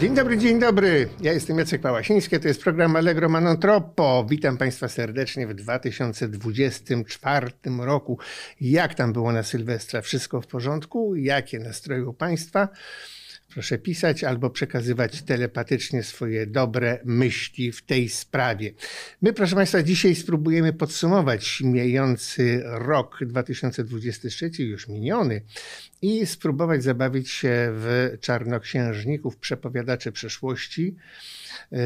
Dzień dobry, dzień dobry. Ja jestem Jacek Pałasiński, to jest program Allegro Troppo. Witam Państwa serdecznie w 2024 roku. Jak tam było na Sylwestra? Wszystko w porządku? Jakie nastroje u Państwa? Proszę pisać albo przekazywać telepatycznie swoje dobre myśli w tej sprawie. My, proszę Państwa, dzisiaj spróbujemy podsumować mijający rok 2023, już miniony, i spróbować zabawić się w czarnoksiężników, przepowiadaczy przeszłości, e,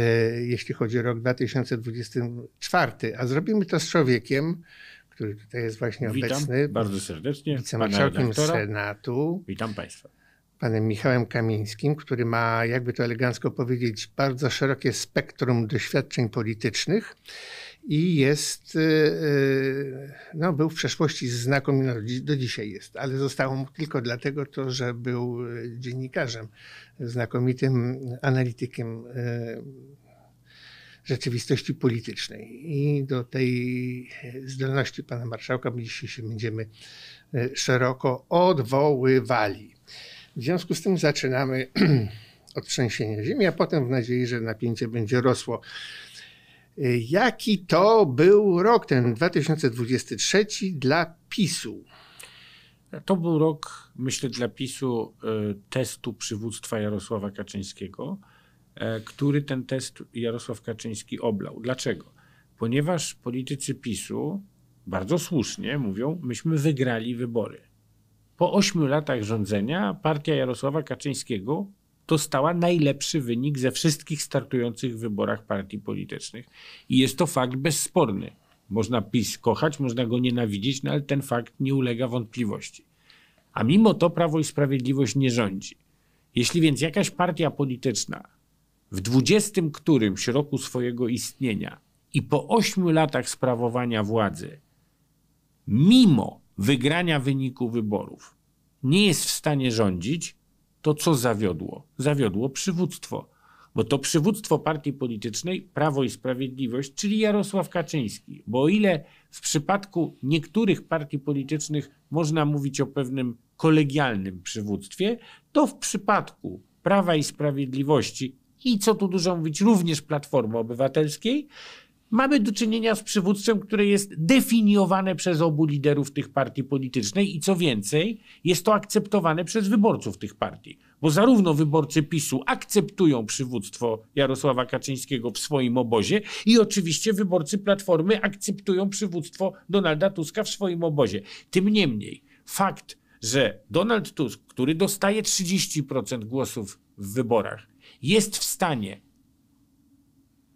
jeśli chodzi o rok 2024. A zrobimy to z człowiekiem, który tutaj jest właśnie Witam obecny. Bardzo serdecznie. Wicemarszałkiem Senatu. Witam Państwa panem Michałem Kamińskim, który ma, jakby to elegancko powiedzieć, bardzo szerokie spektrum doświadczeń politycznych i jest, e, e, no, był w przeszłości znakomity, do dzisiaj jest, ale zostało mu tylko dlatego to, że był e, dziennikarzem, znakomitym analitykiem rzeczywistości politycznej. I do tej zdolności pana marszałka dzisiaj się będziemy szeroko odwoływali. W związku z tym zaczynamy od trzęsienia ziemi, a potem w nadziei, że napięcie będzie rosło. Jaki to był rok, ten 2023 dla PiSu? To był rok, myślę, dla PiSu e, testu przywództwa Jarosława Kaczyńskiego, e, który ten test Jarosław Kaczyński oblał. Dlaczego? Ponieważ politycy PiSu bardzo słusznie mówią, myśmy wygrali wybory po ośmiu latach rządzenia partia Jarosława Kaczyńskiego dostała najlepszy wynik ze wszystkich startujących w wyborach partii politycznych. I jest to fakt bezsporny. Można PiS kochać, można go nienawidzić, no ale ten fakt nie ulega wątpliwości. A mimo to Prawo i Sprawiedliwość nie rządzi. Jeśli więc jakaś partia polityczna w dwudziestym którymś roku swojego istnienia i po ośmiu latach sprawowania władzy, mimo wygrania wyniku wyborów nie jest w stanie rządzić, to co zawiodło? Zawiodło przywództwo. Bo to przywództwo partii politycznej Prawo i Sprawiedliwość, czyli Jarosław Kaczyński. Bo o ile w przypadku niektórych partii politycznych można mówić o pewnym kolegialnym przywództwie, to w przypadku Prawa i Sprawiedliwości i co tu dużo mówić, również Platformy Obywatelskiej, mamy do czynienia z przywództwem, które jest definiowane przez obu liderów tych partii politycznych i co więcej, jest to akceptowane przez wyborców tych partii. Bo zarówno wyborcy PiSu akceptują przywództwo Jarosława Kaczyńskiego w swoim obozie i oczywiście wyborcy Platformy akceptują przywództwo Donalda Tuska w swoim obozie. Tym niemniej fakt, że Donald Tusk, który dostaje 30% głosów w wyborach, jest w stanie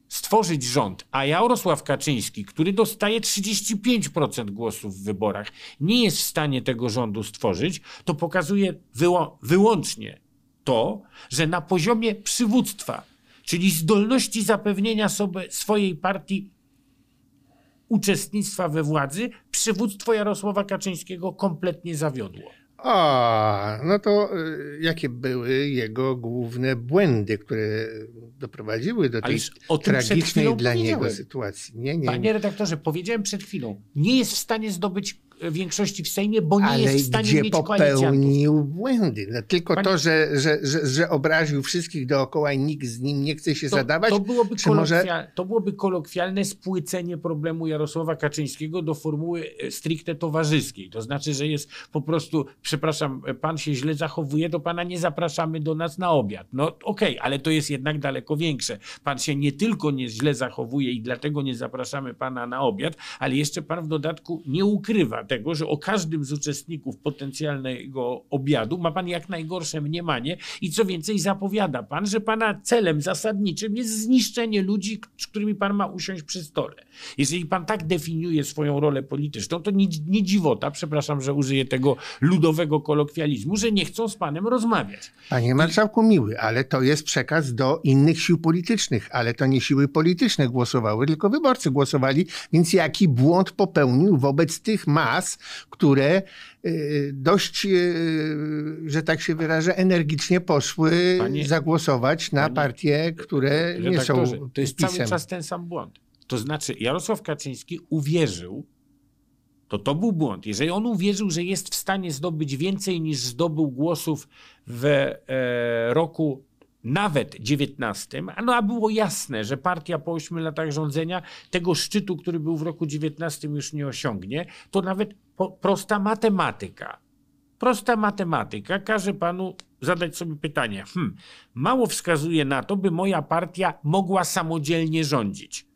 stworzyć rząd, a Jarosław Kaczyński, który dostaje 35% głosów w wyborach, nie jest w stanie tego rządu stworzyć, to pokazuje wyło wyłącznie to, że na poziomie przywództwa, czyli zdolności zapewnienia sobie, swojej partii uczestnictwa we władzy, przywództwo Jarosława Kaczyńskiego kompletnie zawiodło. A, no to y, jakie były jego główne błędy, które doprowadziły do tej tragicznej dla niego sytuacji? Nie, nie. Panie redaktorze, powiedziałem przed chwilą, nie jest w stanie zdobyć większości w Sejmie, bo nie Ale jest w stanie gdzie mieć popełnił błędy. No, tylko to, że, że, że, że, obraził wszystkich dookoła i nikt z nim nie chce się to, zadawać. To byłoby, czy może... to byłoby kolokwialne spłycenie problemu Jarosława Kaczyńskiego do formuły e, stricte towarzyskiej. To znaczy, że jest po prostu, przepraszam, pan się źle zachowuje, to pana nie zapraszamy do nas na obiad. No okej, okay, ale to jest jednak daleko większe. Pan się nie tylko nie źle zachowuje i dlatego nie zapraszamy pana na obiad, ale jeszcze pan w dodatku nie ukrywa dlatego, że o każdym z uczestników potencjalnego obiadu ma pan jak najgorsze mniemanie i co więcej zapowiada pan, że pana celem zasadniczym jest zniszczenie ludzi, z którymi pan ma usiąść przy stole. Jeżeli pan tak definiuje swoją rolę polityczną, to nie, nie dziwota, przepraszam, że użyję tego ludowego kolokwializmu, że nie chcą z panem rozmawiać. Panie marszałku miły, ale to jest przekaz do innych sił politycznych, ale to nie siły polityczne głosowały, tylko wyborcy głosowali, więc jaki błąd popełnił wobec tych mas, które y, dość, y, że tak się wyrażę, energicznie poszły panie, zagłosować na panie, partie, które nie są To jest pisem. cały czas ten sam błąd. To znaczy Jarosław Kaczyński uwierzył, to to był błąd. Jeżeli on uwierzył, że jest w stanie zdobyć więcej niż zdobył głosów w e, roku nawet 19, no a było jasne, że partia po 8 latach rządzenia tego szczytu, który był w roku 19 już nie osiągnie, to nawet po, prosta matematyka. Prosta matematyka każe panu zadać sobie pytanie. Hmm, mało wskazuje na to, by moja partia mogła samodzielnie rządzić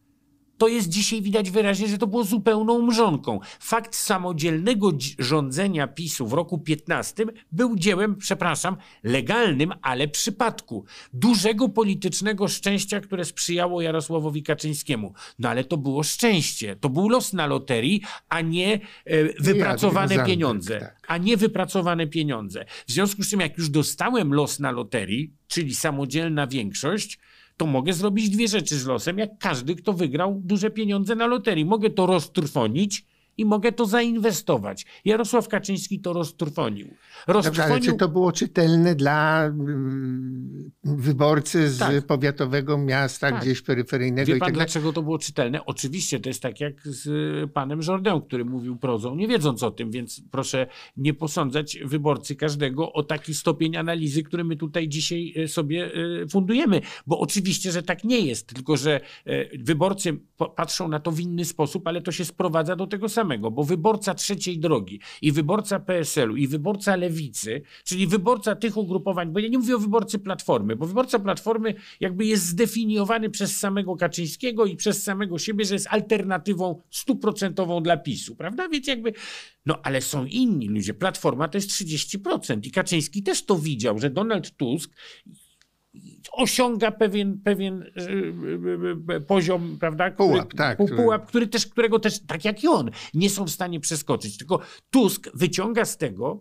to jest dzisiaj widać wyraźnie, że to było zupełną mrzonką. Fakt samodzielnego rządzenia PiSu w roku 15 był dziełem, przepraszam, legalnym, ale przypadku. Dużego politycznego szczęścia, które sprzyjało Jarosławowi Kaczyńskiemu. No ale to było szczęście. To był los na loterii, a nie e, wypracowane pieniądze. Tak. A nie wypracowane pieniądze. W związku z czym, jak już dostałem los na loterii, czyli samodzielna większość, to mogę zrobić dwie rzeczy z losem, jak każdy, kto wygrał duże pieniądze na loterii. Mogę to roztrwonić i mogę to zainwestować. Jarosław Kaczyński to roztrwonił. roztrwonił... Dobrze, czy to było czytelne dla mm, wyborcy z tak. powiatowego miasta, tak. gdzieś peryferyjnego? Wie pan, tak dlaczego to było czytelne? Oczywiście, to jest tak jak z panem Jordan, który mówił prozą, nie wiedząc o tym, więc proszę nie posądzać wyborcy każdego o taki stopień analizy, który my tutaj dzisiaj e, sobie e, fundujemy. Bo oczywiście, że tak nie jest, tylko że e, wyborcy patrzą na to w inny sposób, ale to się sprowadza do tego samego samego, bo wyborca trzeciej drogi i wyborca PSL-u i wyborca lewicy, czyli wyborca tych ugrupowań, bo ja nie mówię o wyborcy Platformy, bo wyborca Platformy jakby jest zdefiniowany przez samego Kaczyńskiego i przez samego siebie, że jest alternatywą stuprocentową dla PiSu, prawda? Więc jakby, no ale są inni ludzie. Platforma to jest 30% i Kaczyński też to widział, że Donald Tusk osiąga pewien, pewien e, e, e, poziom, prawda? pułap, tak. Pułap, który też, którego też, tak jak i on, nie są w stanie przeskoczyć. Tylko Tusk wyciąga z tego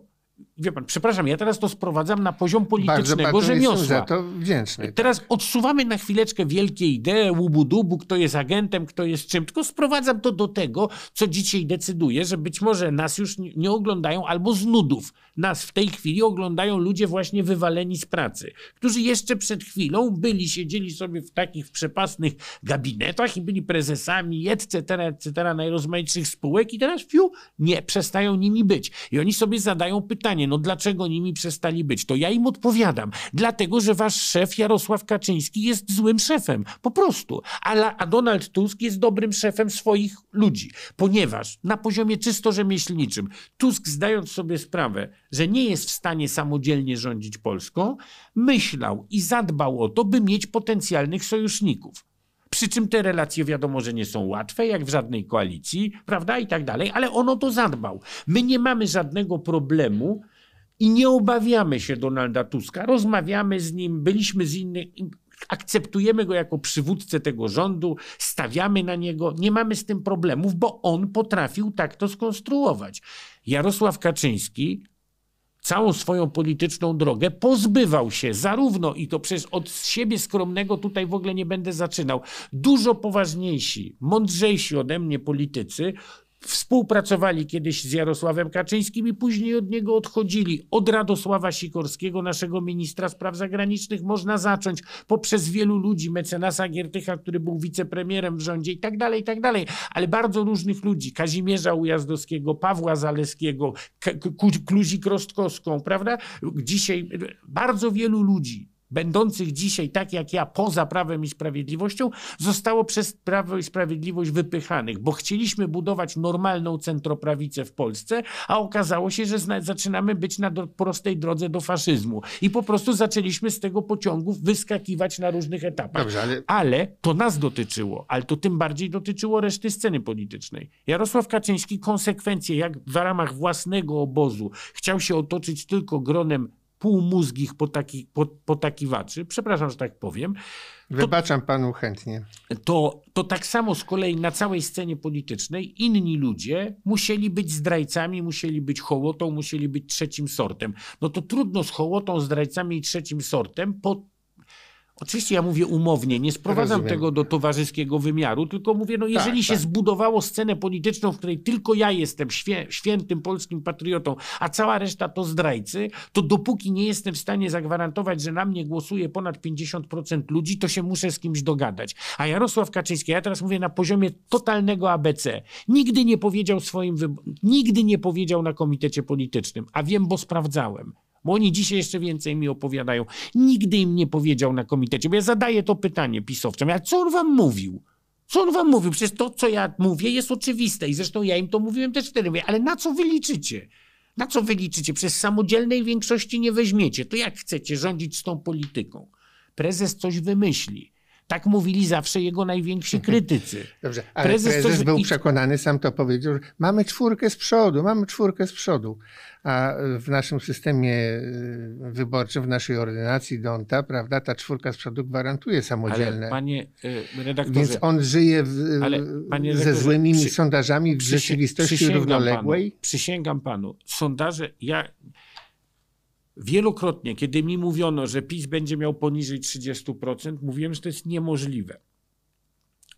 wie pan, przepraszam, ja teraz to sprowadzam na poziom politycznego bardzo, bardzo Za to wdzięczny. Teraz tak. odsuwamy na chwileczkę wielkie idee, łubu-dubu, kto jest agentem, kto jest czym, tylko sprowadzam to do tego, co dzisiaj decyduje, że być może nas już nie oglądają albo z nudów. Nas w tej chwili oglądają ludzie właśnie wywaleni z pracy, którzy jeszcze przed chwilą byli, siedzieli sobie w takich przepasnych gabinetach i byli prezesami, etc., etc., najrozmaitszych spółek i teraz, fiu, nie, przestają nimi być. I oni sobie zadają pytanie, no dlaczego nimi przestali być? To ja im odpowiadam. Dlatego, że wasz szef Jarosław Kaczyński jest złym szefem. Po prostu. A, a Donald Tusk jest dobrym szefem swoich ludzi. Ponieważ na poziomie czysto rzemieślniczym Tusk zdając sobie sprawę, że nie jest w stanie samodzielnie rządzić Polską, myślał i zadbał o to, by mieć potencjalnych sojuszników. Przy czym te relacje wiadomo, że nie są łatwe, jak w żadnej koalicji, prawda, i tak dalej, ale ono to zadbał. My nie mamy żadnego problemu i nie obawiamy się Donalda Tuska. Rozmawiamy z nim, byliśmy z innych, akceptujemy go jako przywódcę tego rządu, stawiamy na niego, nie mamy z tym problemów, bo on potrafił tak to skonstruować. Jarosław Kaczyński całą swoją polityczną drogę pozbywał się zarówno, i to przez od siebie skromnego tutaj w ogóle nie będę zaczynał, dużo poważniejsi, mądrzejsi ode mnie politycy współpracowali kiedyś z Jarosławem Kaczyńskim i później od niego odchodzili. Od Radosława Sikorskiego, naszego ministra spraw zagranicznych, można zacząć poprzez wielu ludzi, mecenasa Giertycha, który był wicepremierem w rządzie i tak dalej, i tak dalej, ale bardzo różnych ludzi. Kazimierza Ujazdowskiego, Pawła Zaleskiego, Kluzik Rostkowską, prawda? Dzisiaj bardzo wielu ludzi będących dzisiaj tak jak ja poza Prawem i Sprawiedliwością, zostało przez Prawo i Sprawiedliwość wypychanych, bo chcieliśmy budować normalną centroprawicę w Polsce, a okazało się, że zaczynamy być na prostej drodze do faszyzmu. I po prostu zaczęliśmy z tego pociągu wyskakiwać na różnych etapach. Dobrze, ale... ale to nas dotyczyło, ale to tym bardziej dotyczyło reszty sceny politycznej. Jarosław Kaczyński konsekwencje, jak w ramach własnego obozu chciał się otoczyć tylko gronem półmózgich potaki, potakiwaczy, przepraszam, że tak powiem. Wybaczam to, panu chętnie. To, to tak samo z kolei na całej scenie politycznej inni ludzie musieli być zdrajcami, musieli być hołotą, musieli być trzecim sortem. No to trudno z hołotą, zdrajcami i trzecim sortem po Oczywiście ja mówię umownie, nie sprowadzam Rozumiem. tego do towarzyskiego wymiaru, tylko mówię, no jeżeli tak, się tak. zbudowało scenę polityczną, w której tylko ja jestem świę, świętym polskim patriotą, a cała reszta to zdrajcy, to dopóki nie jestem w stanie zagwarantować, że na mnie głosuje ponad 50% ludzi, to się muszę z kimś dogadać. A Jarosław Kaczyński, ja teraz mówię na poziomie totalnego ABC, nigdy nie powiedział swoim nigdy nie powiedział na komitecie politycznym, a wiem, bo sprawdzałem. Bo oni dzisiaj jeszcze więcej mi opowiadają. Nigdy im nie powiedział na komitecie, bo ja zadaję to pytanie pisowcom. A co on wam mówił? Co on wam mówił? Przecież to, co ja mówię, jest oczywiste i zresztą ja im to mówiłem też wtedy. Mówię, ale na co wy liczycie? Na co wy liczycie? Przez samodzielnej większości nie weźmiecie. To jak chcecie rządzić z tą polityką? Prezes coś wymyśli. Tak mówili zawsze jego najwięksi krytycy. Dobrze, ale prezes, prezes był przekonany, sam to powiedział, że mamy czwórkę z przodu, mamy czwórkę z przodu. A w naszym systemie y, wyborczym, w naszej ordynacji Donta, prawda, ta czwórka z przodu gwarantuje samodzielne. Ale panie y, redaktorze... Więc on żyje w, y, ze złymi przy... sondażami w rzeczywistości równoległej? Panu, przysięgam panu, sondaże... Ja Wielokrotnie, kiedy mi mówiono, że PiS będzie miał poniżej 30%, mówiłem, że to jest niemożliwe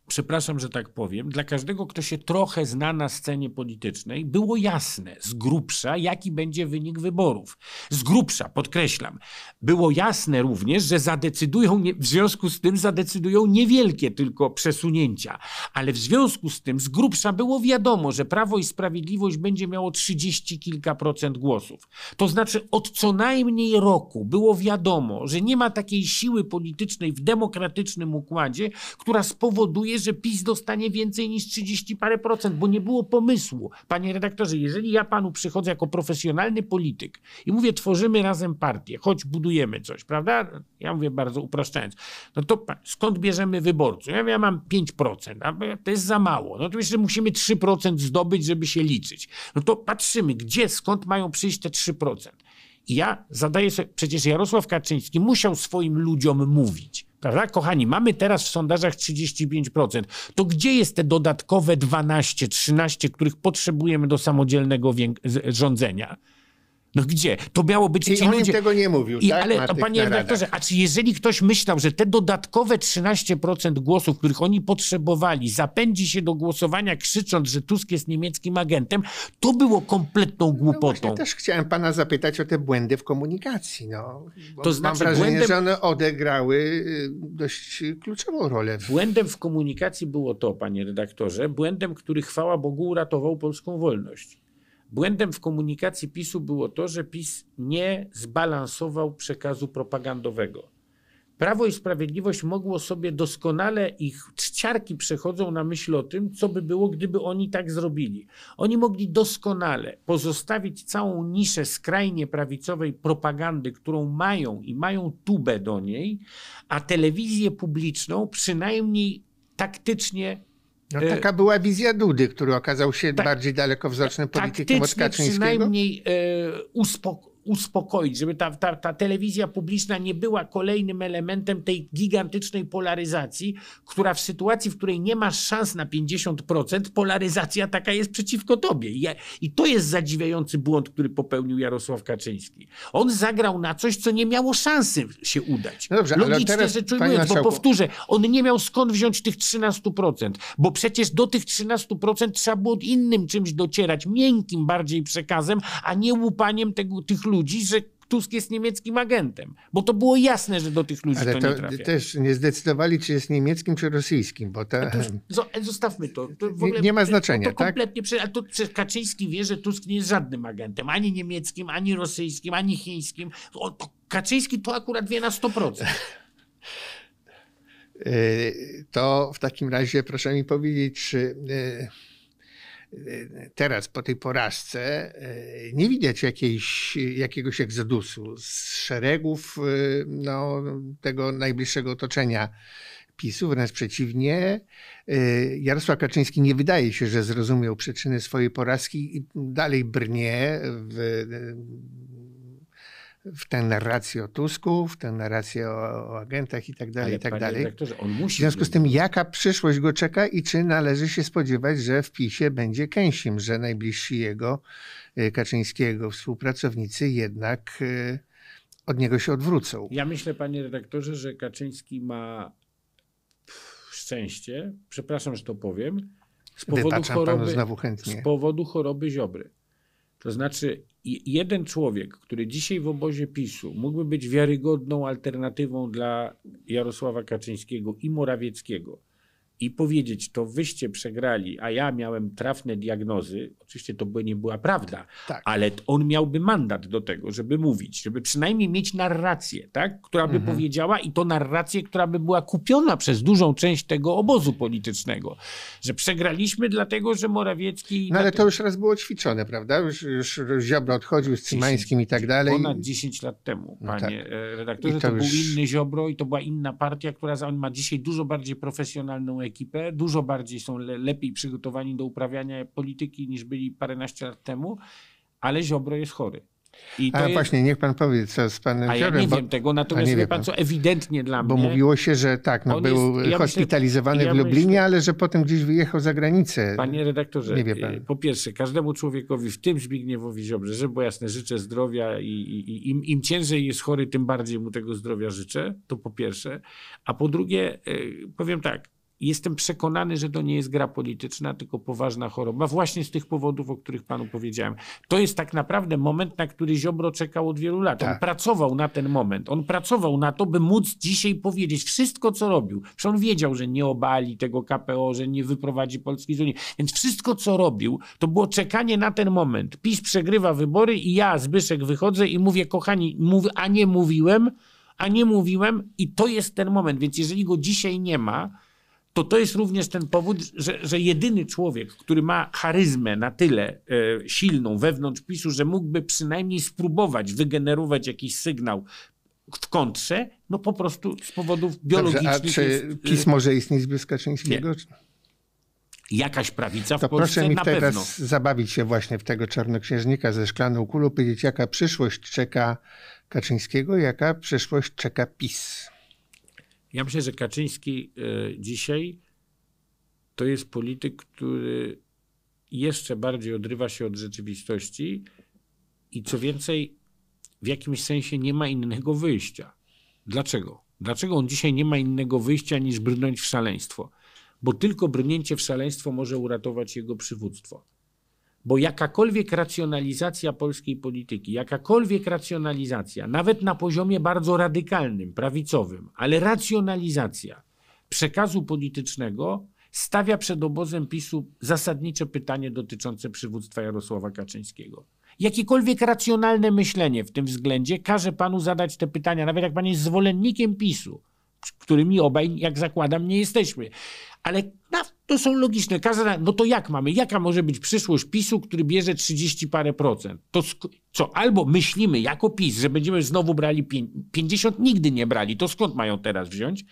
przepraszam, że tak powiem, dla każdego, kto się trochę zna na scenie politycznej, było jasne z grubsza, jaki będzie wynik wyborów. Z grubsza, podkreślam. Było jasne również, że zadecydują, w związku z tym zadecydują niewielkie tylko przesunięcia, ale w związku z tym z grubsza było wiadomo, że Prawo i Sprawiedliwość będzie miało 30 kilka procent głosów. To znaczy od co najmniej roku było wiadomo, że nie ma takiej siły politycznej w demokratycznym układzie, która spowoduje nadzieję, że PiS dostanie więcej niż 30 parę procent, bo nie było pomysłu. Panie redaktorze, jeżeli ja panu przychodzę jako profesjonalny polityk i mówię, tworzymy razem partię, choć budujemy coś, prawda? Ja mówię bardzo upraszczając. No to skąd bierzemy wyborców? Ja, mam ja mam 5%, a to jest za mało. No to jeszcze że musimy 3% zdobyć, żeby się liczyć. No to patrzymy, gdzie, skąd mają przyjść te 3%. I ja zadaję sobie, przecież Jarosław Kaczyński musiał swoim ludziom mówić, prawda? Kochani, mamy teraz w sondażach 35%. To gdzie jest te dodatkowe 12, 13, których potrzebujemy do samodzielnego rządzenia? No gdzie? To miało być... I ci on ludzie... tego nie mówił, I, tak? Ale, panie redaktorze, a czy jeżeli ktoś myślał, że te dodatkowe 13% głosów, których oni potrzebowali, zapędzi się do głosowania krzycząc, że Tusk jest niemieckim agentem, to było kompletną no głupotą. No też chciałem pana zapytać o te błędy w komunikacji. No. to znaczy, mam wrażenie, błędem... że one odegrały y, dość kluczową rolę. Błędem w komunikacji było to, panie redaktorze, błędem, który chwała Bogu uratował polską wolność Błędem w komunikacji PiSu było to, że PiS nie zbalansował przekazu propagandowego. Prawo i Sprawiedliwość mogło sobie doskonale, ich czciarki przechodzą na myśl o tym, co by było, gdyby oni tak zrobili. Oni mogli doskonale pozostawić całą niszę skrajnie prawicowej propagandy, którą mają i mają tubę do niej, a telewizję publiczną przynajmniej taktycznie no, e, taka była wizja Dudy, który okazał się tak, bardziej dalekowzrocznym tak, politykiem od Kaczyńskiego. przynajmniej e, uspokoić, żeby ta, ta, ta telewizja publiczna nie była kolejnym elementem tej gigantycznej polaryzacji, która w sytuacji, w której nie masz szans na 50%, polaryzacja taka jest przeciwko tobie. I, I to jest zadziwiający błąd, który popełnił Jarosław Kaczyński. On zagrał na coś, co nie miało szansy się udać. No dobrze, Logicznie ale teraz, rzecz ujmując, bo powtórzę, on nie miał skąd wziąć tych 13%, bo przecież do tych 13% trzeba było innym czymś docierać, miękkim bardziej przekazem, a nie łupaniem tego, tych ludzi ludzi, że Tusk jest niemieckim agentem, bo to było jasne, że do tych ludzi Ale to, to nie trafia. też nie zdecydowali, czy jest niemieckim, czy rosyjskim, bo ta... No to... E, zostawmy to. to ogóle, nie, ma znaczenia, to, to tak? Kompletnie, a to Kaczyński wie, że Tusk nie jest żadnym agentem, ani niemieckim, ani rosyjskim, ani chińskim. Kaczyński to akurat wie na 100%. Y, to w takim razie proszę mi powiedzieć, czy y, teraz po tej porażce e, nie widać jakiejś, jakiegoś egzodusu z szeregów e, no, tego najbliższego otoczenia PiSu, wręcz przeciwnie. E, Jarosław Kaczyński nie wydaje się, że zrozumiał przyczyny swojej porażki i dalej brnie w w tę narrację o Tusku, w tę narrację o, o agentach i tak dalej, i tak dalej. W związku z tym, jaka przyszłość go czeka i czy należy się spodziewać, że w PiSie będzie Kęsim, że najbliżsi jego, y, Kaczyńskiego, współpracownicy jednak y, od niego się odwrócą. Ja myślę, panie redaktorze, że Kaczyński ma szczęście, przepraszam, że to powiem, z powodu, znowu choroby, z powodu choroby Ziobry. To znaczy, jeden człowiek, który dzisiaj w obozie PiSu mógłby być wiarygodną alternatywą dla Jarosława Kaczyńskiego i Morawieckiego, i powiedzieć, to wyście przegrali, a ja miałem trafne diagnozy, oczywiście to by nie była prawda, tak. ale on miałby mandat do tego, żeby mówić, żeby przynajmniej mieć narrację, tak? która by mhm. powiedziała i to narrację, która by była kupiona przez dużą część tego obozu politycznego, że przegraliśmy dlatego, że Morawiecki... No ale to już raz było ćwiczone, prawda? Już, już, Ziobro odchodził z Cymańskim i tak dalej. Ponad 10 lat temu, no panie no tak. E, redaktorze, I to, to już... był inny Ziobro i to była inna partia, która on ma dzisiaj dużo bardziej profesjonalną ekipę ekipę, dużo bardziej są le, lepiej przygotowani do uprawiania polityki niż byli paręnaście lat temu, ale Ziobro jest chory. I a jest... właśnie, niech pan powie, co z panem A Ziobrem, ja nie bo... wiem tego, natomiast nie wie pan, co ewidentnie dla mnie... Bo mówiło się, że tak, no, był jest, ja hospitalizowany w Lublinie, myślę, ale że potem gdzieś wyjechał za granicę. Panie redaktorze, nie wie pan. Y, po pierwsze, każdemu człowiekowi, w tym Zbigniewowi Ziobrze, żeby jasne, życzę zdrowia i, i, i im, im, ciężej jest chory, tym bardziej mu tego zdrowia życzę, to po pierwsze. A po drugie, y, powiem tak, Jestem przekonany, że to nie jest gra polityczna, tylko poważna choroba, właśnie z tych powodów, o których panu powiedziałem. To jest tak naprawdę moment, na który Ziobro czekał od wielu lat. Tak. On pracował na ten moment. On pracował na to, by móc dzisiaj powiedzieć wszystko, co robił. Przecież on wiedział, że nie obali tego KPO, że nie wyprowadzi Polski z Unii. Więc wszystko, co robił, to było czekanie na ten moment. PiS przegrywa wybory i ja, Zbyszek, wychodzę i mówię, kochani, mów, a nie mówiłem, a nie mówiłem i to jest ten moment. Więc jeżeli go dzisiaj nie ma, to to jest również ten powód, że, że jedyny człowiek, który ma charyzmę na tyle e, silną wewnątrz PiSu, że mógłby przynajmniej spróbować wygenerować jakiś sygnał w kontrze, no po prostu z powodów biologicznych. Dobrze, a czy jest, e, PiS może istnieć bez Kaczyńskiego? Nie. Jakaś prawica w to Polsce proszę mi na teraz pewno. zabawić się właśnie w tego czarnoksiężnika ze szklaną kulą, powiedzieć jaka przyszłość czeka Kaczyńskiego, jaka przyszłość czeka PiS. Ja myślę, że Kaczyński e, dzisiaj to jest polityk, który jeszcze bardziej odrywa się od rzeczywistości i co więcej, w jakimś sensie nie ma innego wyjścia. Dlaczego? Dlaczego on dzisiaj nie ma innego wyjścia niż brnąć w szaleństwo? Bo tylko brnięcie w szaleństwo może uratować jego przywództwo. Bo jakakolwiek racjonalizacja polskiej polityki, jakakolwiek racjonalizacja, nawet na poziomie bardzo radykalnym, prawicowym, ale racjonalizacja przekazu politycznego stawia przed obozem PiSu zasadnicze pytanie dotyczące przywództwa Jarosława Kaczyńskiego. Jakiekolwiek racjonalne myślenie w tym względzie każe panu zadać te pytania, nawet jak pan jest zwolennikiem PiSu, którymi obaj, jak zakładam, nie jesteśmy. Ale to są logiczne. Każda, no to jak mamy? Jaka może być przyszłość PiSu, który bierze 30 parę procent? To co? Albo myślimy jako PiS, że będziemy znowu brali 50, nigdy nie brali. To skąd mają teraz wziąć?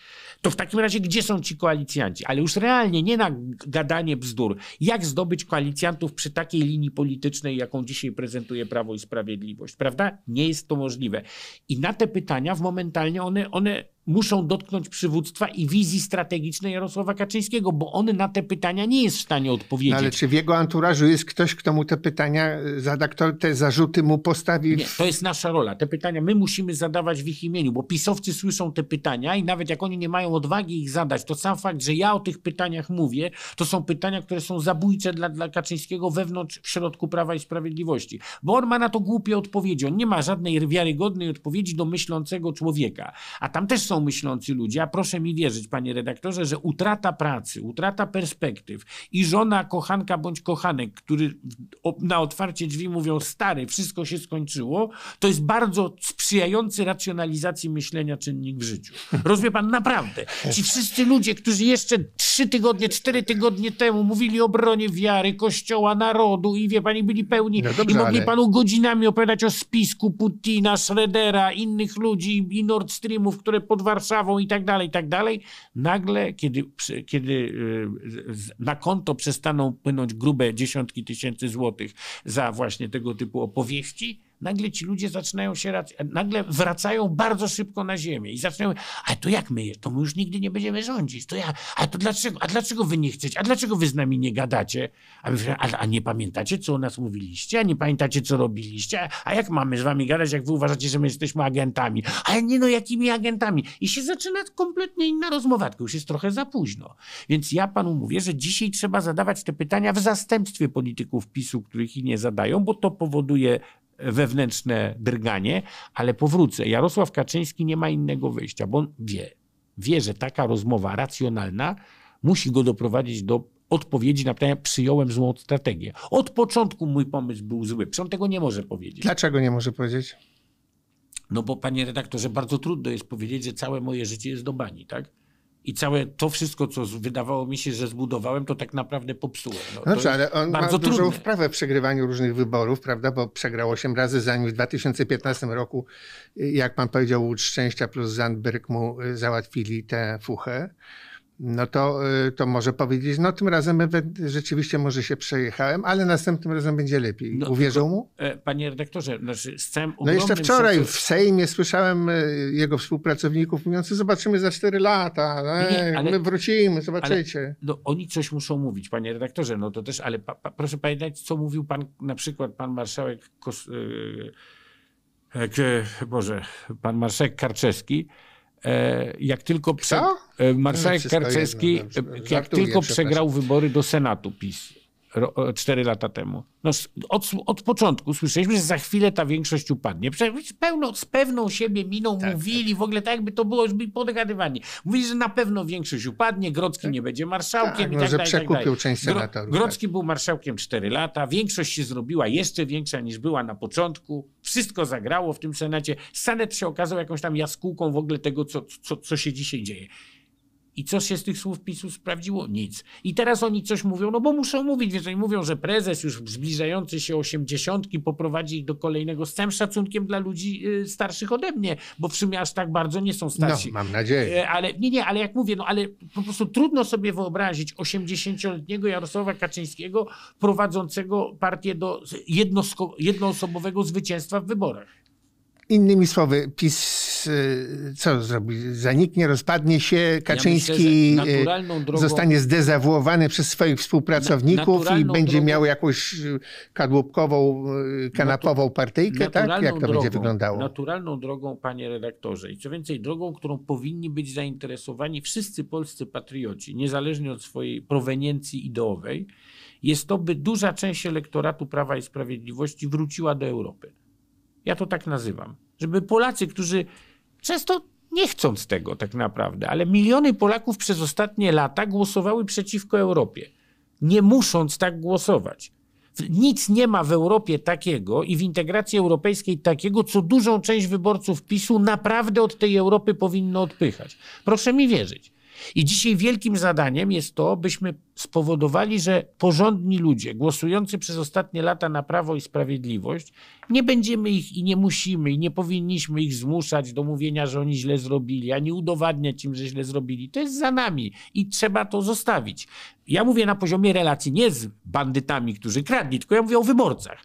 To w takim razie gdzie są ci koalicjanci? Ale już realnie, nie na gadanie bzdur. Jak zdobyć koalicjantów przy takiej linii politycznej, jaką dzisiaj prezentuje Prawo i Sprawiedliwość? Prawda? Nie jest to możliwe. I na te pytania w momentalnie one, one muszą dotknąć przywództwa i wizji strategicznej Jarosława Kaczyńskiego, bo on na te pytania nie jest w stanie odpowiedzieć. No ale czy w jego anturażu jest ktoś, kto mu te pytania e, zada, kto te zarzuty mu postawi? Nie, to jest nasza rola. Te pytania my musimy zadawać w ich imieniu, bo pisowcy słyszą te pytania i nawet jak oni nie mają odwagi ich zadać, to sam fakt, że ja o tych pytaniach mówię, to są pytania, które są zabójcze dla, dla Kaczyńskiego wewnątrz w środku Prawa i Sprawiedliwości. Bo on ma na to głupie odpowiedzi. On nie ma żadnej wiarygodnej odpowiedzi do myślącego człowieka. A tam też są są myślący ludzie, a proszę mi wierzyć, panie redaktorze, że utrata pracy, utrata perspektyw i żona, kochanka bądź kochanek, który na otwarcie drzwi mówią stary, wszystko się skończyło, to jest bardzo sprzyjający racjonalizacji myślenia czynnik w życiu. Rozumie pan? Naprawdę. Ci wszyscy ludzie, którzy jeszcze trzy tygodnie, cztery tygodnie temu mówili o bronie wiary, kościoła, narodu i wie pani, byli pełni no dobrze, i mogli ale... panu godzinami opowiadać o spisku Putina, Schroedera, innych ludzi i Nord Streamów, które pod Warszawą i tak dalej, i tak dalej. Nagle, kiedy, kiedy y, na konto przestaną płynąć grube dziesiątki tysięcy złotych za właśnie tego typu opowieści, nagle ci ludzie zaczynają się, nagle wracają bardzo szybko na ziemię i zaczynają, a to jak my, to my już nigdy nie będziemy rządzić, to ja, a to dlaczego, a dlaczego wy nie chcecie, a dlaczego wy z nami nie gadacie, a, my, a, a nie pamiętacie, co o nas mówiliście, a nie pamiętacie, co robiliście, a, jak mamy z wami gadać, jak wy uważacie, że my jesteśmy agentami, ale nie no, jakimi agentami i się zaczyna kompletnie inna rozmowa, tylko już jest trochę za późno, więc ja panu mówię, że dzisiaj trzeba zadawać te pytania w zastępstwie polityków PiSu, których i nie zadają, bo to powoduje wewnętrzne drganie, ale powrócę. Jarosław Kaczyński nie ma innego wyjścia, bo on wie, wie, że taka rozmowa racjonalna musi go doprowadzić do odpowiedzi na pytanie, przyjąłem złą strategię. Od początku mój pomysł był zły. Przecież on tego nie może powiedzieć. Dlaczego nie może powiedzieć? No bo panie redaktorze, bardzo trudno jest powiedzieć, że całe moje życie jest do bani, tak? I całe to wszystko, co wydawało mi się, że zbudowałem, to tak naprawdę popsułem. No, znaczy, ale on ma dużą trudne. wprawę w przegrywaniu różnych wyborów, prawda? Bo przegrał 8 razy, zanim w 2015 roku, y, jak pan powiedział, Łódź Szczęścia plus Zandberg mu y, załatwili tę fuchę no to, y, to może powiedzieć, no tym razem rzeczywiście może się przejechałem, ale następnym razem będzie lepiej. No, Uwierzą mu? E, panie redaktorze, znaczy z całym No jeszcze wczoraj w Sejmie słyszałem y, jego współpracowników mówiących, zobaczymy za 4 lata, nie, nie, ale, my wrócimy, zobaczycie. Ale, no oni coś muszą mówić, panie redaktorze, no to też, ale pa, pa, proszę pamiętać, co mówił pan, na przykład pan marszałek Kos... Y, e, Boże, pan marszałek Karczewski, E, jak tylko prze... E, marszałek Karczewski, e, jak tylko przegrał wybory do Senatu PiS 4 e, lata temu. No, od, od, początku słyszeliśmy, że za chwilę ta większość upadnie. Przecież pełno, z pewną siebie miną tak, tak. mówili, tak. w ogóle tak jakby to było już podgadywanie. Mówili, że na pewno większość upadnie, Grodzki tak. nie będzie marszałkiem tak, i no, tak no, dalej. Tak przekupił część senatorów. Gro, tak. Grodzki był marszałkiem 4 lata, większość się zrobiła jeszcze większa niż była na początku. Wszystko zagrało w tym Senacie. Senat się okazał jakąś tam jaskółką w ogóle tego, co, co, co się dzisiaj dzieje. I co się z tych słów PiSu sprawdziło? Nic. I teraz oni coś mówią, no bo muszą mówić, więc oni mówią, że prezes już zbliżający się osiemdziesiątki poprowadzi ich do kolejnego, z całym szacunkiem dla ludzi y, starszych ode mnie, bo w sumie aż tak bardzo nie są starsi. No, mam nadzieję. E, ale, nie, nie, ale jak mówię, no ale po prostu trudno sobie wyobrazić osiemdziesięcioletniego Jarosława Kaczyńskiego prowadzącego partię do jednoosobowego zwycięstwa w wyborach. Innymi słowy, PiS Y, co zrobi? Zaniknie, rozpadnie się, Kaczyński ja myślę, y, drogą... zostanie zdezawuowany przez swoich współpracowników i będzie drogą... miał jakąś kadłubkową, y, kanapową partyjkę, tak? Jak to drogą, będzie wyglądało? Naturalną drogą, panie redaktorze, i co więcej, drogą, którą powinni być zainteresowani wszyscy polscy patrioci, niezależnie od swojej proweniencji ideowej, jest to, by duża część elektoratu Prawa i Sprawiedliwości wróciła do Europy. Ja to tak nazywam. Żeby Polacy, którzy często nie chcąc tego tak naprawdę, ale miliony Polaków przez ostatnie lata głosowały przeciwko Europie, nie musząc tak głosować. Nic nie ma w Europie takiego i w integracji europejskiej takiego, co dużą część wyborców PiSu naprawdę od tej Europy powinno odpychać. Proszę mi wierzyć. I dzisiaj wielkim zadaniem jest to, byśmy spowodowali, że porządni ludzie głosujący przez ostatnie lata na Prawo i Sprawiedliwość, nie będziemy ich i nie musimy i nie powinniśmy ich zmuszać do mówienia, że oni źle zrobili, ani udowadniać im, że źle zrobili. To jest za nami i trzeba to zostawić. Ja mówię na poziomie relacji nie z bandytami, którzy kradli, tylko ja mówię o wyborcach.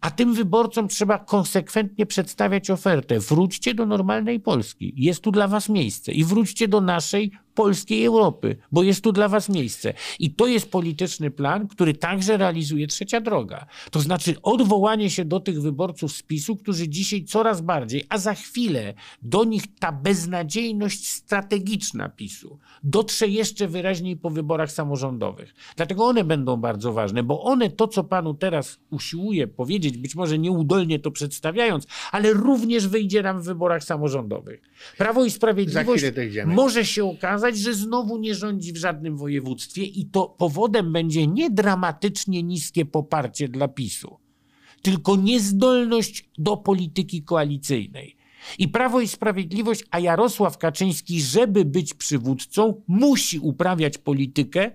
A tym wyborcom trzeba konsekwentnie przedstawiać ofertę. Wróćcie do normalnej Polski. Jest tu dla was miejsce i wróćcie do naszej polskiej Europy, bo jest tu dla was miejsce. I to jest polityczny plan, który także realizuje trzecia droga. To znaczy odwołanie się do tych wyborców z PiSu, którzy dzisiaj coraz bardziej, a za chwilę do nich ta beznadziejność strategiczna PiSu dotrze jeszcze wyraźniej po wyborach samorządowych. Dlatego one będą bardzo ważne, bo one to, co panu teraz usiłuje powiedzieć, być może nieudolnie to przedstawiając, ale również wyjdzie nam w wyborach samorządowych. Prawo i Sprawiedliwość może się okazać, spowodować, że znowu nie rządzi w żadnym województwie i to powodem będzie nie dramatycznie niskie poparcie dla PiSu, tylko niezdolność do polityki koalicyjnej. I Prawo i Sprawiedliwość, a Jarosław Kaczyński, żeby być przywódcą, musi uprawiać politykę,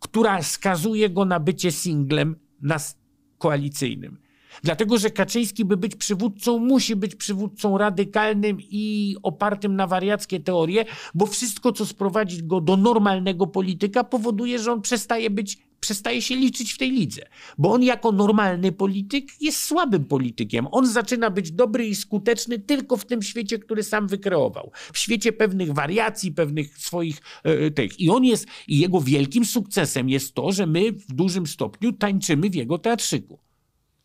która skazuje go na bycie singlem na koalicyjnym. Dlatego, że Kaczyński, by być przywódcą, musi być przywódcą radykalnym i opartym na wariackie teorie, bo wszystko, co sprowadzi go do normalnego polityka, powoduje, że on przestaje być przestaje się liczyć w tej lidze, bo on jako normalny polityk jest słabym politykiem. On zaczyna być dobry i skuteczny tylko w tym świecie, który sam wykreował. W świecie pewnych wariacji, pewnych swoich e, tych. I on jest, i jego wielkim sukcesem jest to, że my w dużym stopniu tańczymy w jego teatrzyku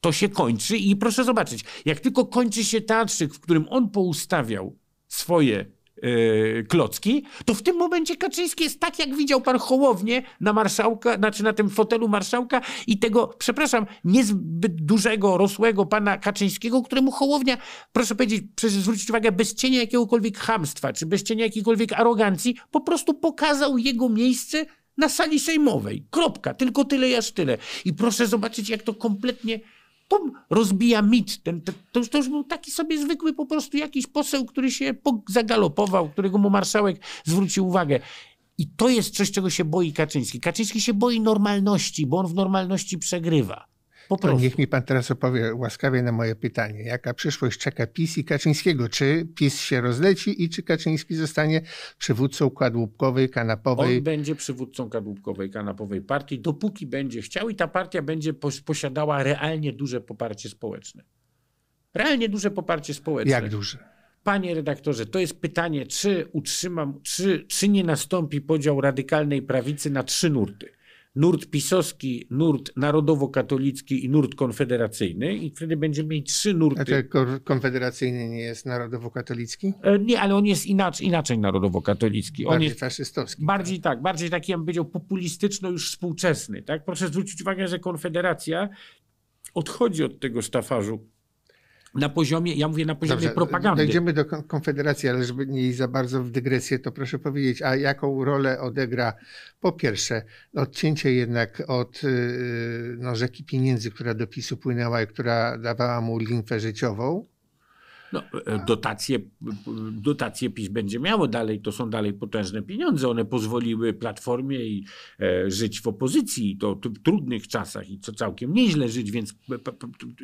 to się kończy i proszę zobaczyć, jak tylko kończy się teatrzyk, w którym on poustawiał swoje yy, klocki, to w tym momencie Kaczyński jest tak, jak widział pan Hołownię na marszałka, znaczy na tym fotelu marszałka i tego, przepraszam, niezbyt dużego, rosłego pana Kaczyńskiego, któremu Hołownia, proszę powiedzieć, proszę zwrócić uwagę, bez cienia jakiegokolwiek hamstwa, czy bez cienia jakiejkolwiek arogancji, po prostu pokazał jego miejsce na sali sejmowej. Kropka. Tylko tyle, aż tyle. I proszę zobaczyć, jak to kompletnie to rozbija mit. Ten, to, to, już, to, już, był taki sobie zwykły po prostu jakiś poseł, który się zagalopował, którego mu marszałek zwrócił uwagę. I to jest coś, czego się boi Kaczyński. Kaczyński się boi normalności, bo on w normalności przegrywa. Po prostu. To niech mi pan teraz opowie łaskawie na moje pytanie. Jaka przyszłość czeka PiS i Kaczyńskiego? Czy PiS się rozleci i czy Kaczyński zostanie przywódcą kadłubkowej, kanapowej? On będzie przywódcą kadłubkowej, kanapowej partii, dopóki będzie chciał i ta partia będzie posiadała realnie duże poparcie społeczne. Realnie duże poparcie społeczne. Jak duże? Panie redaktorze, to jest pytanie, czy utrzymam, czy, czy nie nastąpi podział radykalnej prawicy na trzy nurty nurt pisowski, nurt narodowo-katolicki i nurt konfederacyjny i wtedy będziemy mieli trzy nurty. A ten konfederacyjny nie jest narodowo-katolicki? E, nie, ale on jest inaczej, inaczej narodowo-katolicki. Bardziej on jest faszystowski. Tak. Bardziej tak? tak, bardziej taki, ja bym powiedział, populistyczno już współczesny. Tak? Proszę zwrócić uwagę, że Konfederacja odchodzi od tego sztafarzu na poziomie, ja mówię na poziomie Dobrze, propagandy. Dojdziemy do Konfederacji, ale żeby nie za bardzo w dygresję, to proszę powiedzieć, a jaką rolę odegra po pierwsze no, odcięcie jednak od y, no, rzeki pieniędzy, która do PiSu płynęła i która dawała mu linfę życiową, no, e, e, dotacje, dotacje PiS będzie miało dalej, to są dalej potężne pieniądze. One pozwoliły Platformie i, e, żyć w opozycji i to w trudnych czasach i co całkiem nieźle żyć, więc